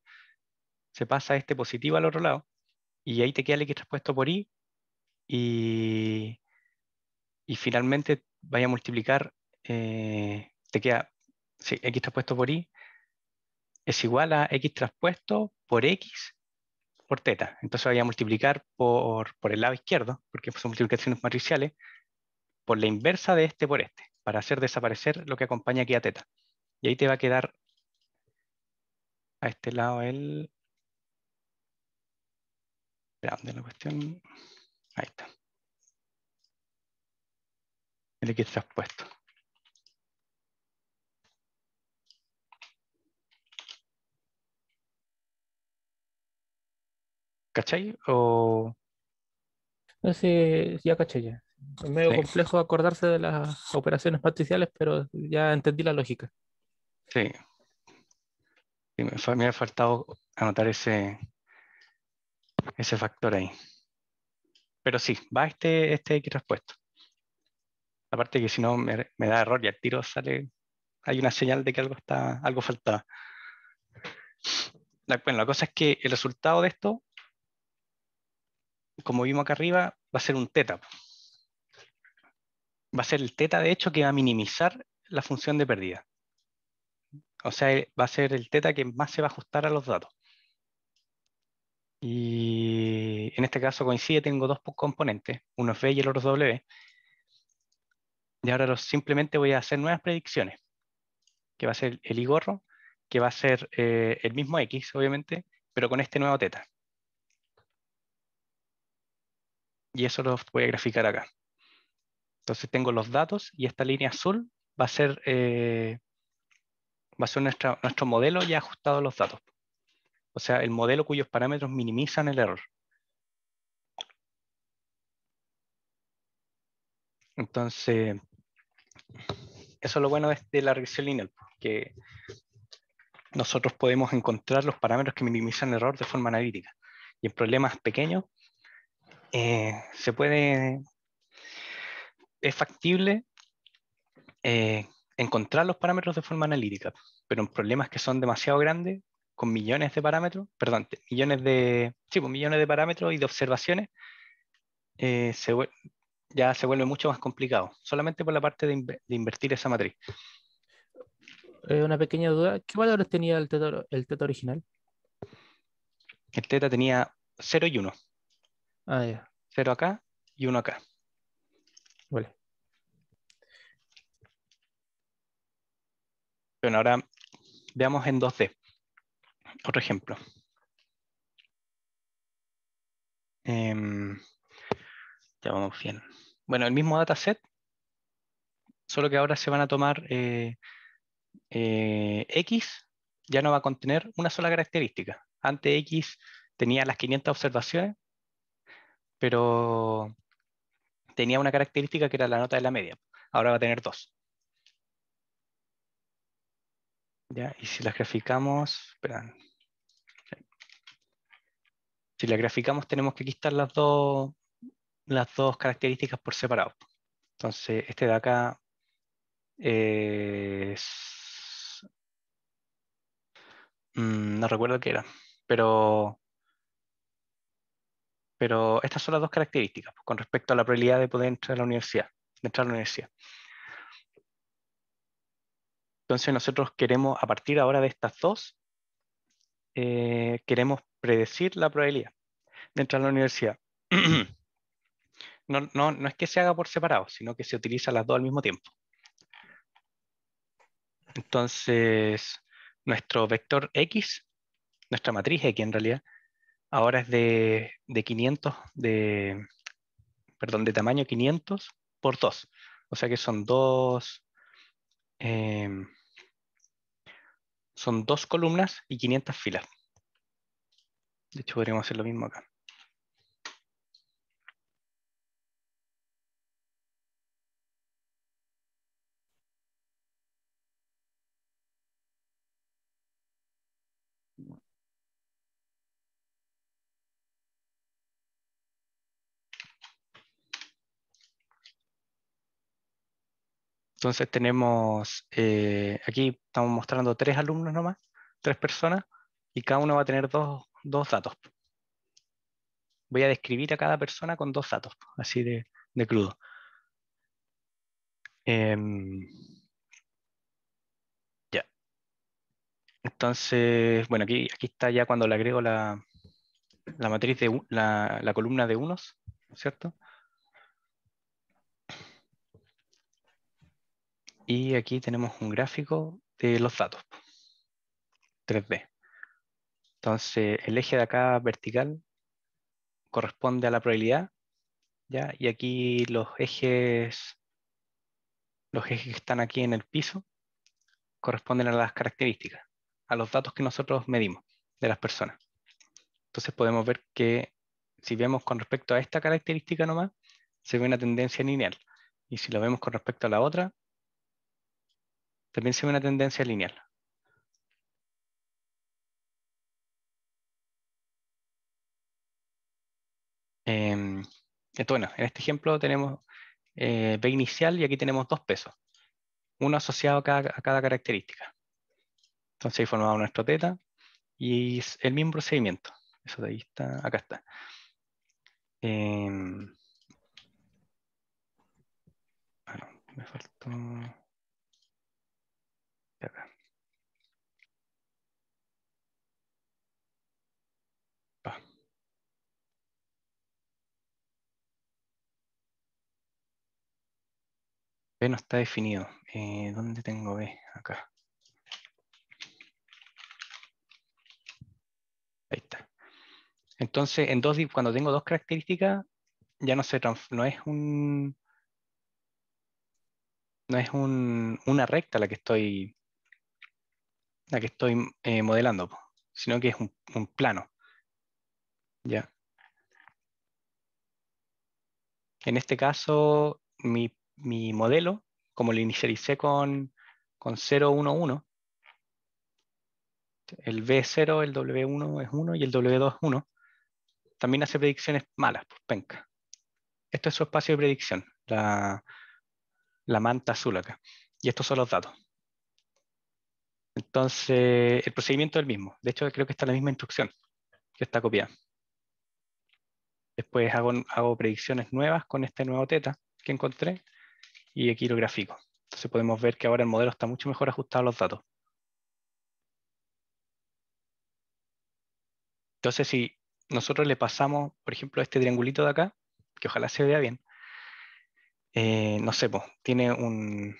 se pasa este positivo al otro lado, y ahí te queda el x traspuesto por y, y, finalmente vaya a multiplicar, eh, te queda sí, x traspuesto por y es igual a x traspuesto por x por teta. Entonces vaya a multiplicar por el lado izquierdo, porque son multiplicaciones matriciales, por la inversa de este por este para hacer desaparecer lo que acompaña aquí a teta. Y ahí te va a quedar a este lado el... ¿Dónde la cuestión? Ahí está. El X ¿Cachai? O... No sé, ya caché ya. Es medio complejo acordarse de las operaciones matriciales, pero ya entendí la lógica. Sí. me, ha faltado anotar ese, ese factor ahí. Pero sí, va este, este X respuesto. Aparte que si no me, da error y al tiro sale, hay una señal de que algo, está, algo faltaba. La, bueno, la cosa es que el resultado de esto, como vimos acá arriba, va a ser un teta va a ser el teta, de hecho, que va a minimizar la función de pérdida. O sea, va a ser el teta que más se va a ajustar a los datos. Y en este caso coincide, tengo dos componentes, uno es B y el otro es W. Y ahora simplemente voy a hacer nuevas predicciones, que va a ser el igorro, que va a ser eh, el mismo X, obviamente, pero con este nuevo teta. Y eso lo voy a graficar acá. Entonces tengo los datos y esta línea azul va a ser, eh, va a ser nuestro modelo ya ajustado a los datos. O sea, el modelo cuyos parámetros minimizan el error. Entonces, eso es lo bueno de este, la regresión lineal, que nosotros podemos encontrar los parámetros que minimizan el error de forma analítica. Y en problemas pequeños eh, se puede es factible eh, encontrar los parámetros de forma analítica, pero en problemas que son demasiado grandes, con millones de parámetros, perdón, millones de, pues, millones de parámetros y de observaciones, eh, ya se vuelve mucho más complicado, solamente por la parte de, invertir esa matriz. Eh, una pequeña duda, ¿qué valores tenía el teta, el teta original? El teta tenía 0 y 1. Ah, ya. 0 acá y 1 acá. Bueno, ahora veamos en 2D. Otro ejemplo. Em, ya bien. Bueno, el mismo dataset, solo que ahora se van a tomar eh, eh, X, ya no va a contener una sola característica. Antes X tenía las 500 observaciones, pero tenía una característica que era la nota de la media. Ahora va a tener dos. Y si las graficamos, Si las graficamos tenemos que quitar las dos, las dos características por separado. Entonces, este de acá mm, no recuerdo qué era, pero pero estas son las dos características pues, con respecto a la probabilidad de poder entrar a la universidad, entrar la universidad. Entonces nosotros queremos, a partir ahora de estas dos, eh, queremos predecir la probabilidad de entrar a la universidad. No, no, es que se haga por separado, sino que se utilizan las dos al mismo tiempo. Entonces, nuestro vector X, nuestra matriz X en realidad, ahora es de, 500, de, perdón, de tamaño 500 por 2. O sea que son dos, em, son dos columnas y 500 filas. De hecho, podríamos hacer lo mismo acá. Entonces tenemos, eh, aquí estamos mostrando tres alumnos nomás, tres personas, y cada uno va a tener dos, datos. Voy a describir a cada persona con dos datos, así de, crudo. Em, ya. Entonces, bueno, aquí, aquí está ya cuando le agrego la, matriz de la, la columna de unos, ¿cierto? Y aquí tenemos un gráfico de los datos 3D. Entonces, el eje de acá vertical corresponde a la probabilidad, ¿ya? y aquí los ejes, los ejes que están aquí en el piso corresponden a las características, a los datos que nosotros medimos de las personas. Entonces podemos ver que si vemos con respecto a esta característica nomás, se ve una tendencia lineal. Y si lo vemos con respecto a la otra, también se ve una tendencia lineal. Em, bueno, en este ejemplo tenemos eh, B inicial y aquí tenemos dos pesos, uno asociado a cada, característica. Entonces ahí formamos nuestro teta y el mismo procedimiento. Eso de ahí está, acá está. Em, me faltó... B no está definido. Eh, ¿Dónde tengo B? Acá. Ahí está. Entonces, en dos, cuando tengo dos características, ya no, se no es un no es un, una recta la que estoy la que estoy eh, modelando, sino que es un, plano. ¿Ya? En este caso, mi, modelo, como lo inicialicé con, con 0, 1, 1, el B0, el W1 es 1 y el W2 es 1, también hace predicciones malas, pues penca. Esto es su espacio de predicción, la, la manta azul acá. Y estos son los datos. Entonces, el procedimiento es el mismo. De hecho, creo que está la misma instrucción que está copiada. Después hago, hago predicciones nuevas con este nuevo teta que encontré y aquí lo grafico. Entonces podemos ver que ahora el modelo está mucho mejor ajustado a los datos. Entonces, si nosotros le pasamos, por ejemplo, este triangulito de acá, que ojalá se vea bien, eh, no sé, tiene un,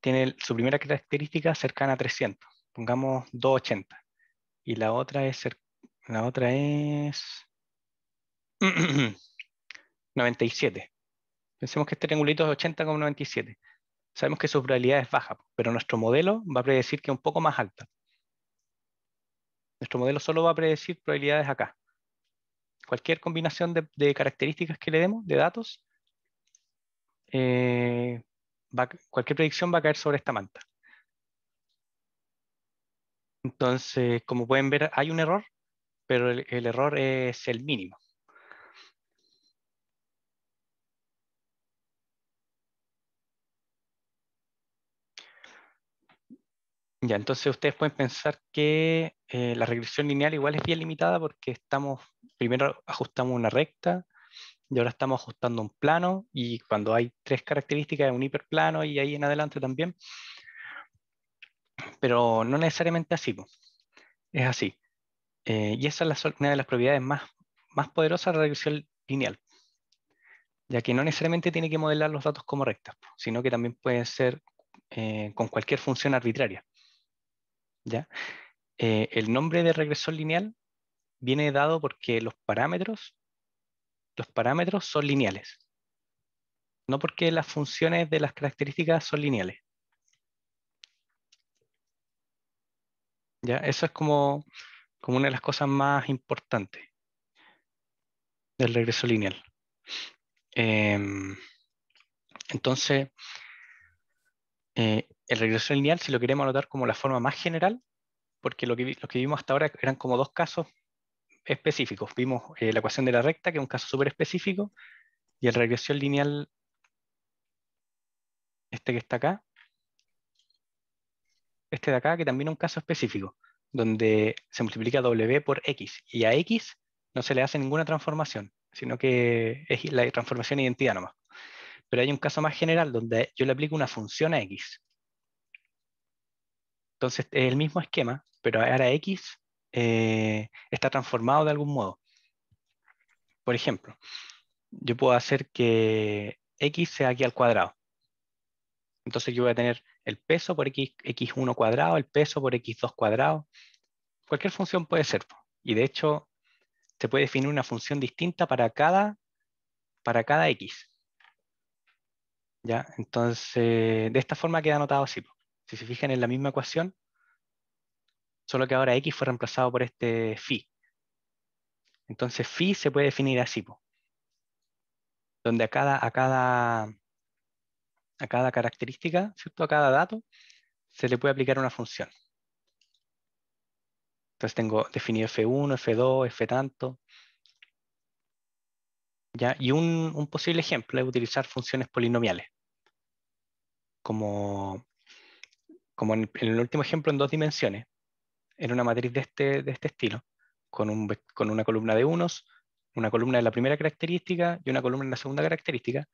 tiene su primera característica cercana a 300, pongamos 280. Y la otra es, la otra es 97. Pensemos que este triangulito es 80 con 97 Sabemos que su probabilidad es baja, pero nuestro modelo va a predecir que es un poco más alta. Nuestro modelo solo va a predecir probabilidades acá. Cualquier combinación de, características que le demos, de datos, eh, cualquier predicción va a caer sobre esta manta. Entonces, como pueden ver, hay un error, pero el, error es el mínimo. Ya, entonces ustedes pueden pensar que eh, la regresión lineal igual es bien limitada porque estamos, primero ajustamos una recta, y ahora estamos ajustando un plano y cuando hay tres características, un hiperplano y ahí en adelante también. Pero no necesariamente así, es así. Eh, y esa es la, una de las propiedades más, más poderosas de la regresión lineal, ya que no necesariamente tiene que modelar los datos como rectas, sino que también puede ser eh, con cualquier función arbitraria. ¿ya? Eh, el nombre de regresión lineal viene dado porque los parámetros los parámetros son lineales. No porque las funciones de las características son lineales. ¿Ya? Eso es como, como una de las cosas más importantes del regreso lineal. Em, entonces, eh, el regreso lineal, si lo queremos anotar como la forma más general, porque lo que, lo que vimos hasta ahora eran como dos casos específicos. Vimos eh, la ecuación de la recta, que es un caso súper específico, y el regresión lineal, este que está acá, este de acá, que también es un caso específico, donde se multiplica W por X, y a X no se le hace ninguna transformación, sino que es la transformación identidad nomás. Pero hay un caso más general donde yo le aplico una función a X. Entonces es el mismo esquema, pero ahora X eh, está transformado de algún modo. Por ejemplo, yo puedo hacer que x sea aquí al cuadrado. Entonces yo voy a tener el peso por x, x1 cuadrado, el peso por x2 cuadrado. Cualquier función puede ser. Y de hecho, se puede definir una función distinta para cada, para cada x. ¿Ya? Entonces, de esta forma queda anotado así. Si se fijan en la misma ecuación, solo que ahora X fue reemplazado por este phi. Entonces phi se puede definir así, donde a cada, a, cada, a cada característica, a cada dato, se le puede aplicar una función. Entonces tengo definido F1, F2, F tanto. ¿Ya? Y un, posible ejemplo es utilizar funciones polinomiales. Como, como en, el último ejemplo en dos dimensiones en una matriz de este, de este estilo, con, con una columna de unos, una columna de la primera característica y una columna de la segunda característica,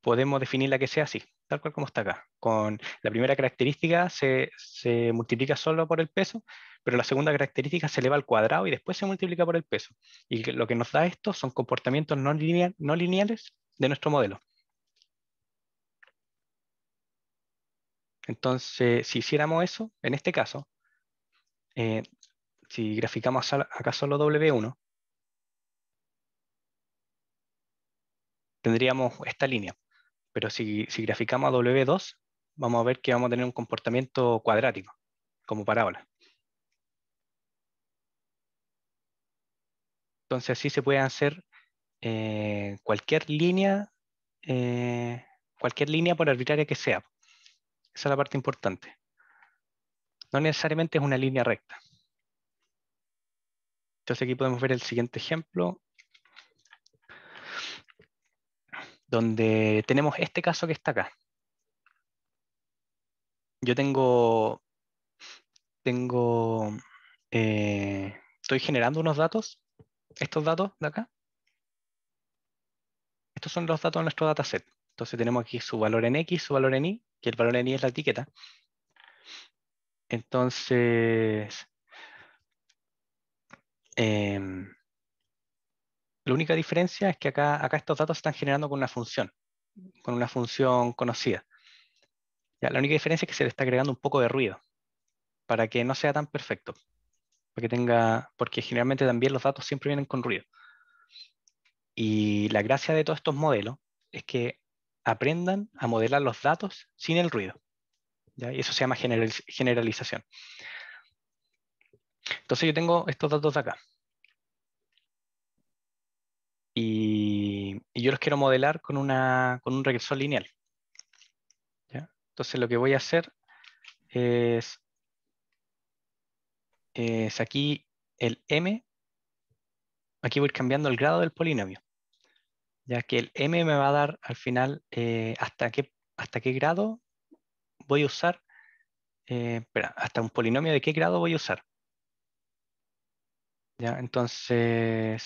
podemos definir la que sea así, tal cual como está acá. Con la primera característica se, multiplica solo por el peso, pero la segunda característica se eleva al cuadrado y después se multiplica por el peso. Y lo que nos da esto son comportamientos no, lineal, no lineales de nuestro modelo. Entonces, si hiciéramos eso, en este caso, eh, si graficamos acá solo W1, tendríamos esta línea. Pero si, graficamos W2, vamos a ver que vamos a tener un comportamiento cuadrático, como parábola. Entonces así se puede hacer eh, cualquier línea, eh, cualquier línea por arbitraria que sea. Esa es la parte importante no necesariamente es una línea recta. Entonces aquí podemos ver el siguiente ejemplo, donde tenemos este caso que está acá. Yo tengo, tengo, eh, estoy generando unos datos, estos datos de acá. Estos son los datos de nuestro dataset. Entonces tenemos aquí su valor en X, su valor en Y, que el valor en Y es la etiqueta. Entonces, em, la única diferencia es que acá, estos datos se están generando con una función, con una función conocida. la única diferencia es que se le está agregando un poco de ruido para que no sea tan perfecto. tenga, porque generalmente también los datos siempre vienen con ruido. Y la gracia de todos estos modelos es que aprendan a modelar los datos sin el ruido. Y eso se llama generalización. Entonces yo tengo estos datos de acá. Y, yo los quiero modelar con, una, con un regresor lineal. Entonces lo que voy a hacer es, es aquí el m, aquí voy cambiando el grado del polinomio ya que el m me va a dar al final eh, hasta, qué, hasta qué grado voy a usar, eh, espera, hasta un polinomio de qué grado voy a usar. entonces,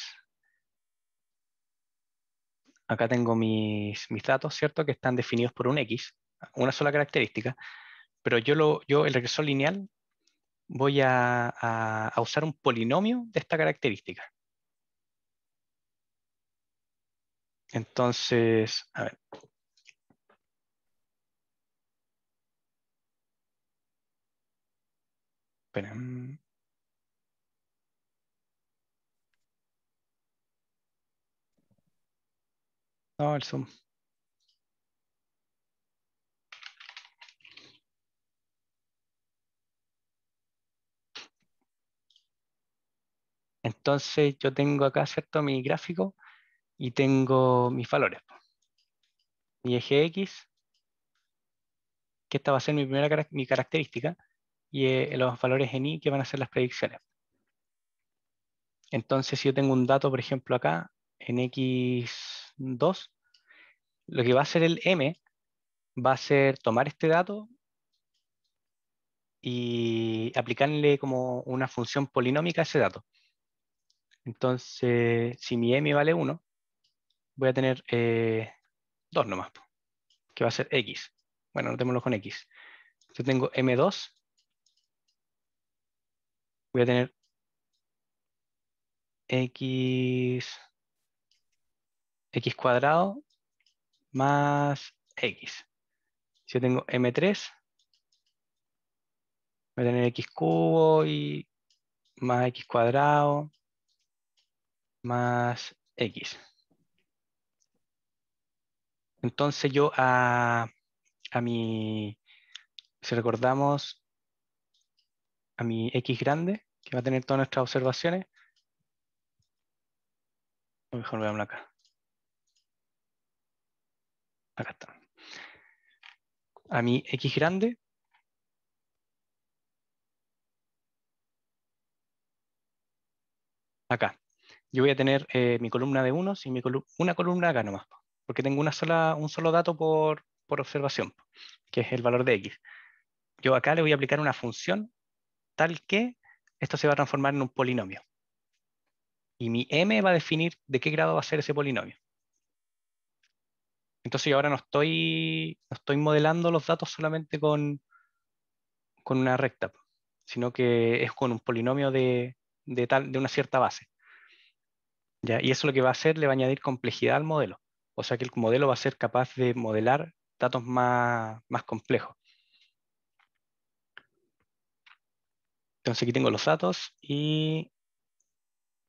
acá tengo mis, mis, datos, ¿cierto? Que están definidos por un X, una sola característica, pero yo, lo, yo el regresor lineal voy a usar un polinomio de esta característica. Entonces, a ver, Mm. No, el Zoom. Entonces yo tengo acá, ¿cierto? Mi gráfico y tengo mis valores. Mi eje X, que esta va a ser mi primera característica, y eh, los valores en I que van a ser las predicciones. Entonces, si yo tengo un dato, por ejemplo, acá, en X2, lo que va a hacer el M va a ser tomar este dato y aplicarle como una función polinómica a ese dato. Entonces, si mi M vale 1, voy a tener 2 eh, nomás, que va a ser X. Bueno, notémoslo con X. Yo tengo M2 voy a tener x, x cuadrado más x. Si yo tengo m3, voy a tener x cubo y más x cuadrado más x. Entonces yo a, a mi, si recordamos, a mi x grande, que va a tener todas nuestras observaciones. O mejor veamos acá. Acá está. A mi X grande. Acá. Yo voy a tener eh, mi columna de unos y una columna acá nomás, porque tengo una sola, un solo dato por, por observación, que es el valor de X. Yo acá le voy a aplicar una función tal que esto se va a transformar en un polinomio. Y mi m va a definir de qué grado va a ser ese polinomio. Entonces yo ahora no estoy, estoy modelando los datos solamente con, con una recta, sino que es con un polinomio de, de, tal, de una cierta base. ¿Ya? Y eso lo que va a hacer, le va a añadir complejidad al modelo. O sea que el modelo va a ser capaz de modelar datos más, más complejos. Entonces aquí tengo los datos y,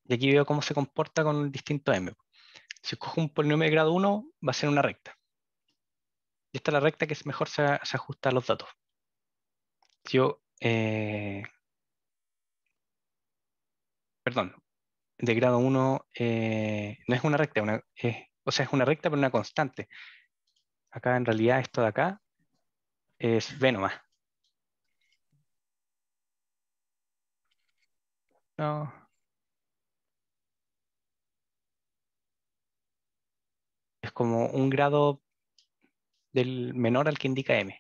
aquí veo cómo se comporta con el distinto m. Si cojo un polinomio de grado 1, va a ser una recta. Y esta es la recta que mejor se, ajusta a los datos. yo, eh, perdón, de grado 1 eh, no es una recta, o sea, es una recta pero una constante. Acá en realidad esto de acá es B nomás. No. Es como un grado del menor al que indica M.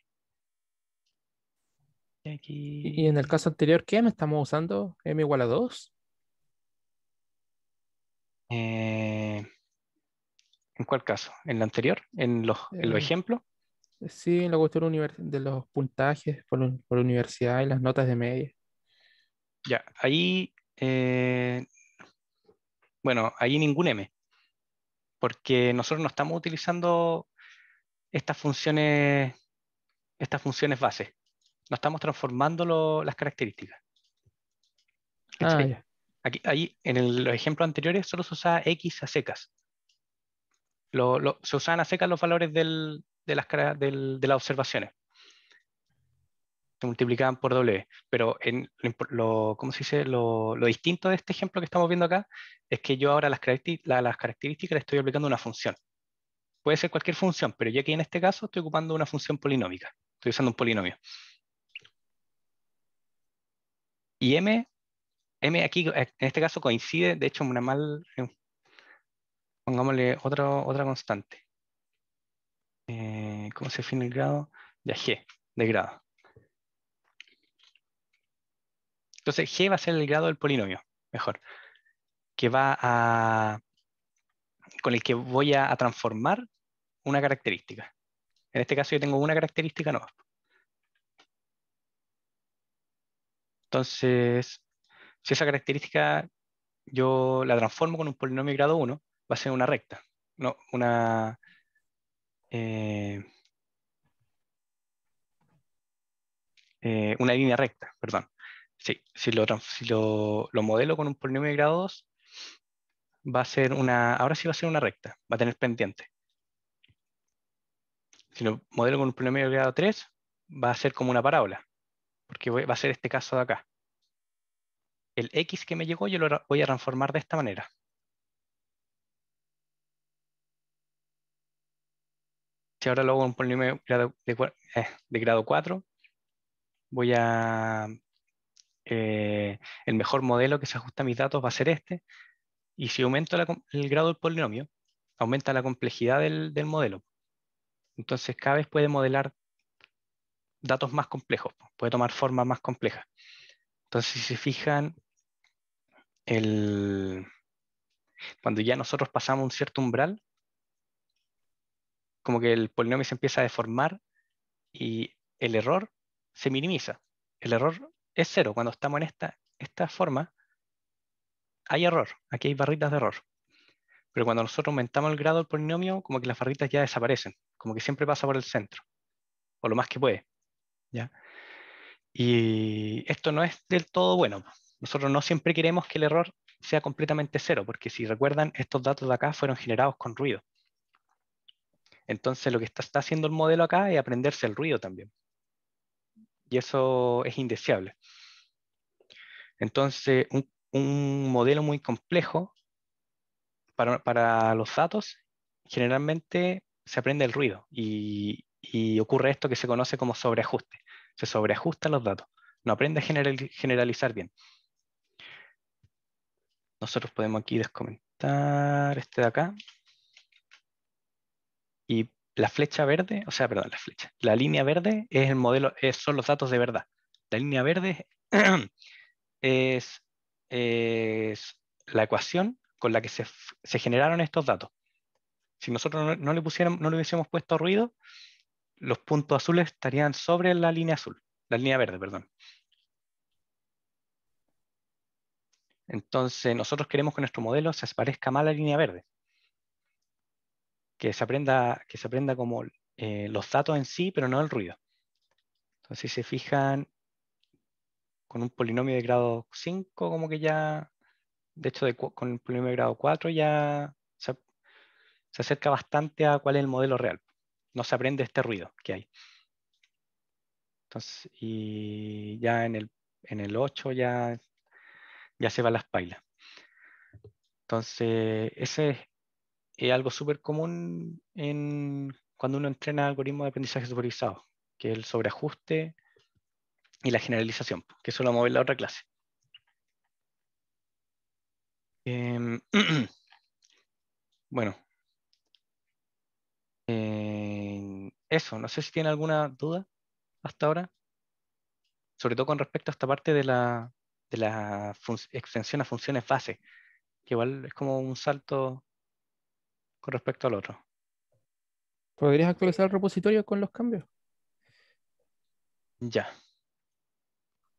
Y, en el caso anterior, ¿qué M estamos usando? ¿M igual a 2? Eh, ¿En cuál caso? ¿En el anterior? ¿En los, eh, ejemplos? Sí, en la cuestión de los puntajes por, por, universidad y las notas de media. Ya, ahí eh, bueno, ahí ningún M, porque nosotros no estamos utilizando estas funciones, estas funciones base, no estamos transformando las características. Ah, Aquí, ahí, en los ejemplos anteriores solo se usaba X a secas. se usaban a secas los valores de, las, de las observaciones se multiplicaban por W. Pero en lo, se dice? Lo, distinto de este ejemplo que estamos viendo acá es que yo ahora las, la, las características le estoy aplicando una función. Puede ser cualquier función, pero yo aquí en este caso estoy ocupando una función polinómica. Estoy usando un polinomio. Y M, M aquí eh, en este caso coincide, de hecho, una mal... Eh, pongámosle otra, otra constante. Eh, ¿Cómo se define el grado? De G, de grado. Entonces, G va a ser el grado del polinomio, mejor, que va a, con el que voy a, transformar una característica. En este caso yo tengo una característica nueva. Entonces, si esa característica yo la transformo con un polinomio de grado 1, va a ser una recta. No, una... Eh, eh, una línea recta, perdón. Sí, si lo, modelo con un polinomio de grado 2, va a ser una, ahora sí va a ser una recta, va a tener pendiente. Si lo modelo con un polinomio de grado 3, va a ser como una parábola, porque va a ser este caso de acá. El x que me llegó yo lo voy a transformar de esta manera. Si ahora lo hago con un polinomio de grado 4, eh, voy a eh, el mejor modelo que se ajusta a mis datos va a ser este, y si aumento el grado del polinomio, aumenta la complejidad del, modelo. Entonces cada vez puede modelar datos más complejos, puede tomar formas más complejas. Entonces si se fijan, el, cuando ya nosotros pasamos un cierto umbral, como que el polinomio se empieza a deformar y el error se minimiza. El error es cero. Cuando estamos en esta, esta forma, hay error. Aquí hay barritas de error. Pero cuando nosotros aumentamos el grado del polinomio, como que las barritas ya desaparecen, como que siempre pasa por el centro, o lo más que puede. ¿ya? Y esto no es del todo bueno. Nosotros no siempre queremos que el error sea completamente cero, porque si recuerdan, estos datos de acá fueron generados con ruido. Entonces lo que está, está haciendo el modelo acá es aprenderse el ruido también y eso es indeseable. Entonces, un, modelo muy complejo para, los datos generalmente se aprende el ruido y, ocurre esto que se conoce como sobreajuste. Se sobreajustan los datos, no aprende a generalizar bien. Nosotros podemos aquí descomentar este de acá y la flecha verde, o sea, perdón, la flecha, la línea verde es el modelo, es, son los datos de verdad. La línea verde es, la ecuación con la que se, se generaron estos datos. Si nosotros no, le no le hubiésemos puesto ruido, los puntos azules estarían sobre la línea azul, la línea verde, perdón. Entonces, nosotros queremos que nuestro modelo se parezca más a la línea verde que se aprenda, que se aprenda como eh, los datos en sí, pero no el ruido. Entonces, si se fijan, con un polinomio de grado 5, como que ya, de hecho, con el polinomio de grado 4 ya se, se acerca bastante a cuál es el modelo real. No se aprende este ruido que hay. Entonces, y ya en el, en el 8 ya, ya se van las pailas. Entonces, ese, es algo súper común en, cuando uno entrena algoritmos de aprendizaje supervisado, que es el sobreajuste y la generalización, que eso lo vamos a la otra clase. Em, bueno. Em, eso, no sé si tiene alguna duda hasta ahora, sobre todo con respecto a esta parte de la, de la extensión a funciones base, que igual es como un salto respecto al otro. ¿Podrías actualizar el repositorio con los cambios? Ya.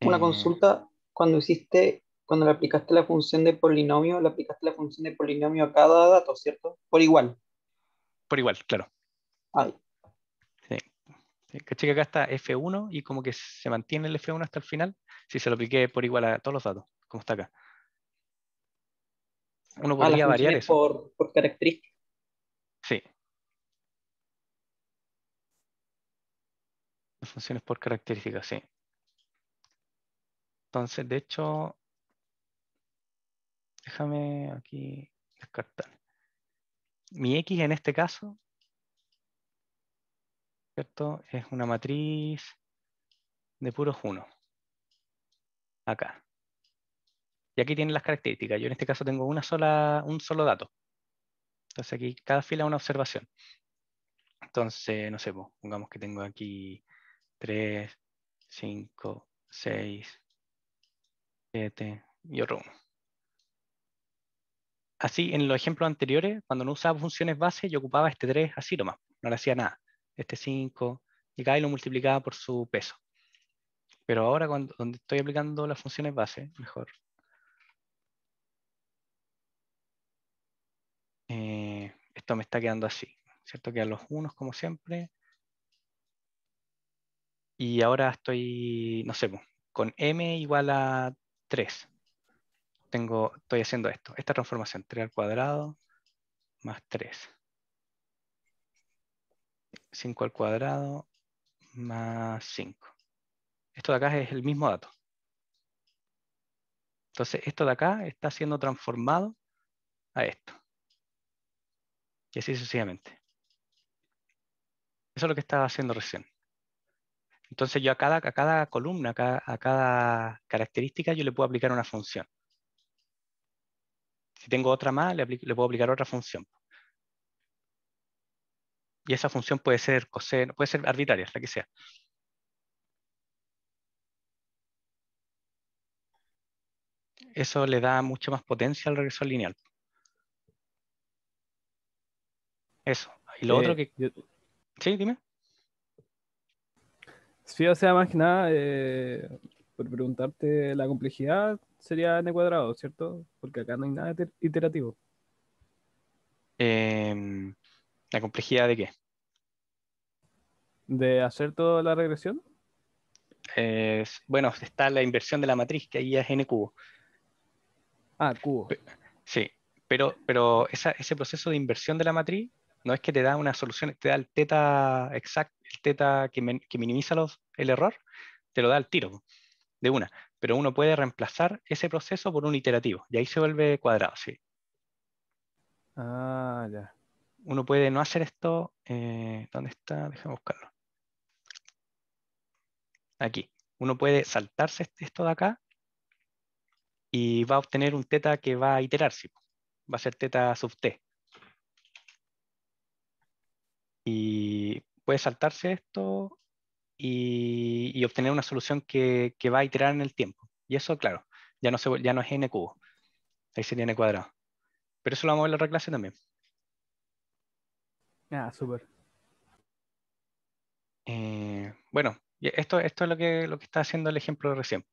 Una eh, consulta, cuando hiciste, cuando le aplicaste la función de polinomio, le aplicaste la función de polinomio a cada dato, ¿cierto? Por igual. Por igual, claro. Sí. Caché que acá está F1 y como que se mantiene el F1 hasta el final, si se lo apliqué por igual a todos los datos, como está acá. Uno ah, podría variar eso. Por, por características funciones por características, sí. Entonces, de hecho, déjame aquí descartar. Mi X en este caso, ¿cierto? Es una matriz de puros 1. Acá. Y aquí tienen las características. Yo en este caso tengo una sola, un solo dato. Entonces aquí cada fila una observación. Entonces, no sé, pues, pongamos que tengo aquí 3, 5, 6, 7 y otro Así, en los ejemplos anteriores, cuando no usaba funciones base, yo ocupaba este 3 así nomás, no le hacía nada. Este 5, llegaba y lo multiplicaba por su peso. Pero ahora, cuando, donde estoy aplicando las funciones base, mejor. Eh, esto me está quedando así, ¿cierto? Quedan los unos como siempre, y ahora estoy, no sé, con m igual a 3. Tengo, estoy haciendo esto, esta transformación, 3 al cuadrado más 3. 5 al cuadrado más 5. Esto de acá es el mismo dato. Entonces, esto de acá está siendo transformado a esto. Y así sucesivamente. Eso es lo que estaba haciendo recién. Entonces yo a cada, cada columna, a cada, característica, yo le puedo aplicar una función. Si tengo otra más, le, puedo aplicar otra función. Y esa función puede ser coseno, puede ser arbitraria, la que sea. Eso le da mucho más potencia al regresor lineal. Eso. Y lo otro eh, que... Sí, dime. Si o sea, más que nada, eh, por preguntarte la complejidad, sería n cuadrado, ¿cierto? Porque acá no hay nada iterativo. Em, ¿La complejidad de qué? ¿De hacer toda la regresión? bueno, está la inversión de la matriz, que ahí es n cubo. Ah, cubo. Sí, pero, pero ese proceso de inversión de la matriz no es que te da una solución, te da el teta exacto el teta que, minimiza el error, te lo da al tiro, de una. Pero uno puede reemplazar ese proceso por un iterativo, y ahí se vuelve cuadrado, sí. Ah, ya. Uno puede no hacer esto. Eh, ¿Dónde está? Déjame buscarlo. Aquí. Uno puede saltarse esto de acá y va a obtener un teta que va a iterarse. Va a ser teta sub t. Y puede saltarse esto y, obtener una solución que, va a iterar en el tiempo. Y eso, claro, ya no, es n cubo, ahí sería n cuadrado. Pero eso lo vamos a ver en la clase también. Ah, súper. Eh, bueno, esto, esto es lo que, lo que está haciendo el ejemplo de recién.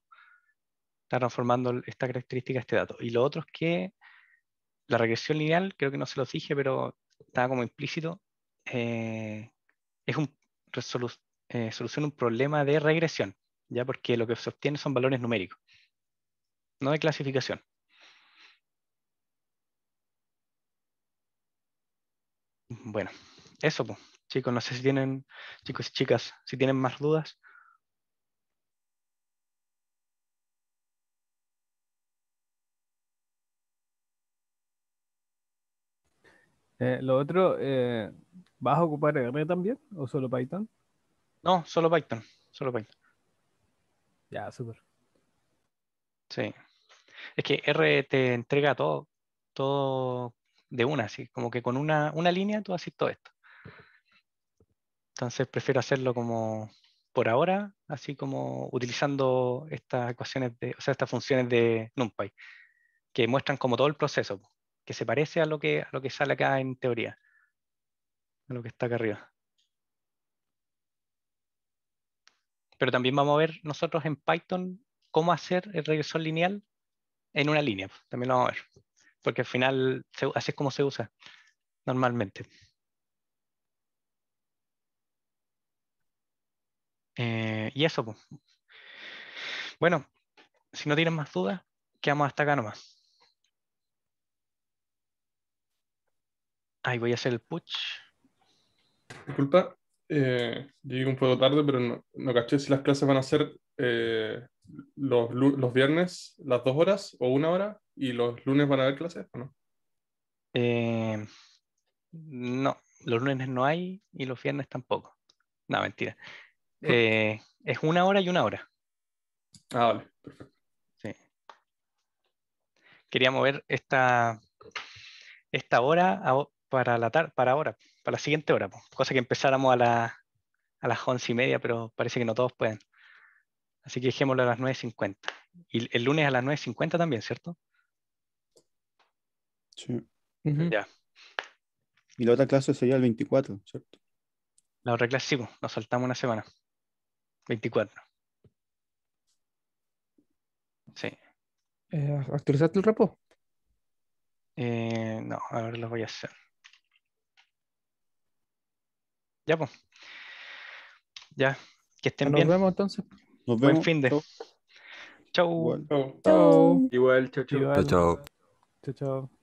Está transformando esta característica, este dato. Y lo otro es que la regresión lineal, creo que no se los dije, pero estaba como implícito, eh, es un, eh, solución un problema de regresión, ya porque lo que se obtiene son valores numéricos, no de clasificación. Bueno, eso, chicos, no sé si tienen, chicos y chicas, si tienen más dudas. Eh, lo otro, eh, ¿Vas a ocupar R también o solo Python? No, solo Python, solo Python. Ya, súper. Sí. Es que R te entrega todo, todo de una, así como que con una, línea tú haces todo esto. Entonces prefiero hacerlo como por ahora, así como utilizando estas ecuaciones de, o sea, estas funciones de NumPy, que muestran como todo el proceso, que se parece a lo que, a lo que sale acá en teoría lo que está acá arriba. Pero también vamos a ver nosotros en Python cómo hacer el regresor lineal en una línea. Pues, también lo vamos a ver. Porque al final así es como se usa normalmente. Eh, y eso. Pues. Bueno, si no tienen más dudas, quedamos hasta acá nomás. Ahí voy a hacer el push. Disculpa, eh, llegué un poco tarde, pero no, caché si las clases van a ser eh, los, viernes las dos horas o una hora y los lunes van a haber clases o no. Eh, no, los lunes no hay y los viernes tampoco. No, mentira. es una hora y una hora. Ah, vale, perfecto. Sí. Quería mover esta, esta hora para, la para ahora para la siguiente hora, cosa que empezáramos a, las once y media, pero parece que no todos pueden. Así que dejémoslo a las 9.50. Y el lunes a las 9.50 también, ¿cierto? Sí. Ya. Y la otra clase sería el 24, ¿cierto? La otra clase sí, nos saltamos una semana. 24. Sí. Eh, ¿Actualizaste el repo? Eh, no, a ver, lo voy a hacer. Ya, pues. Ya. Que estén bien. Nos vemos entonces. Nos Buen fin de. Chau. Chau. Igual, chau, chao. chau, chau. Chau, chau. chau.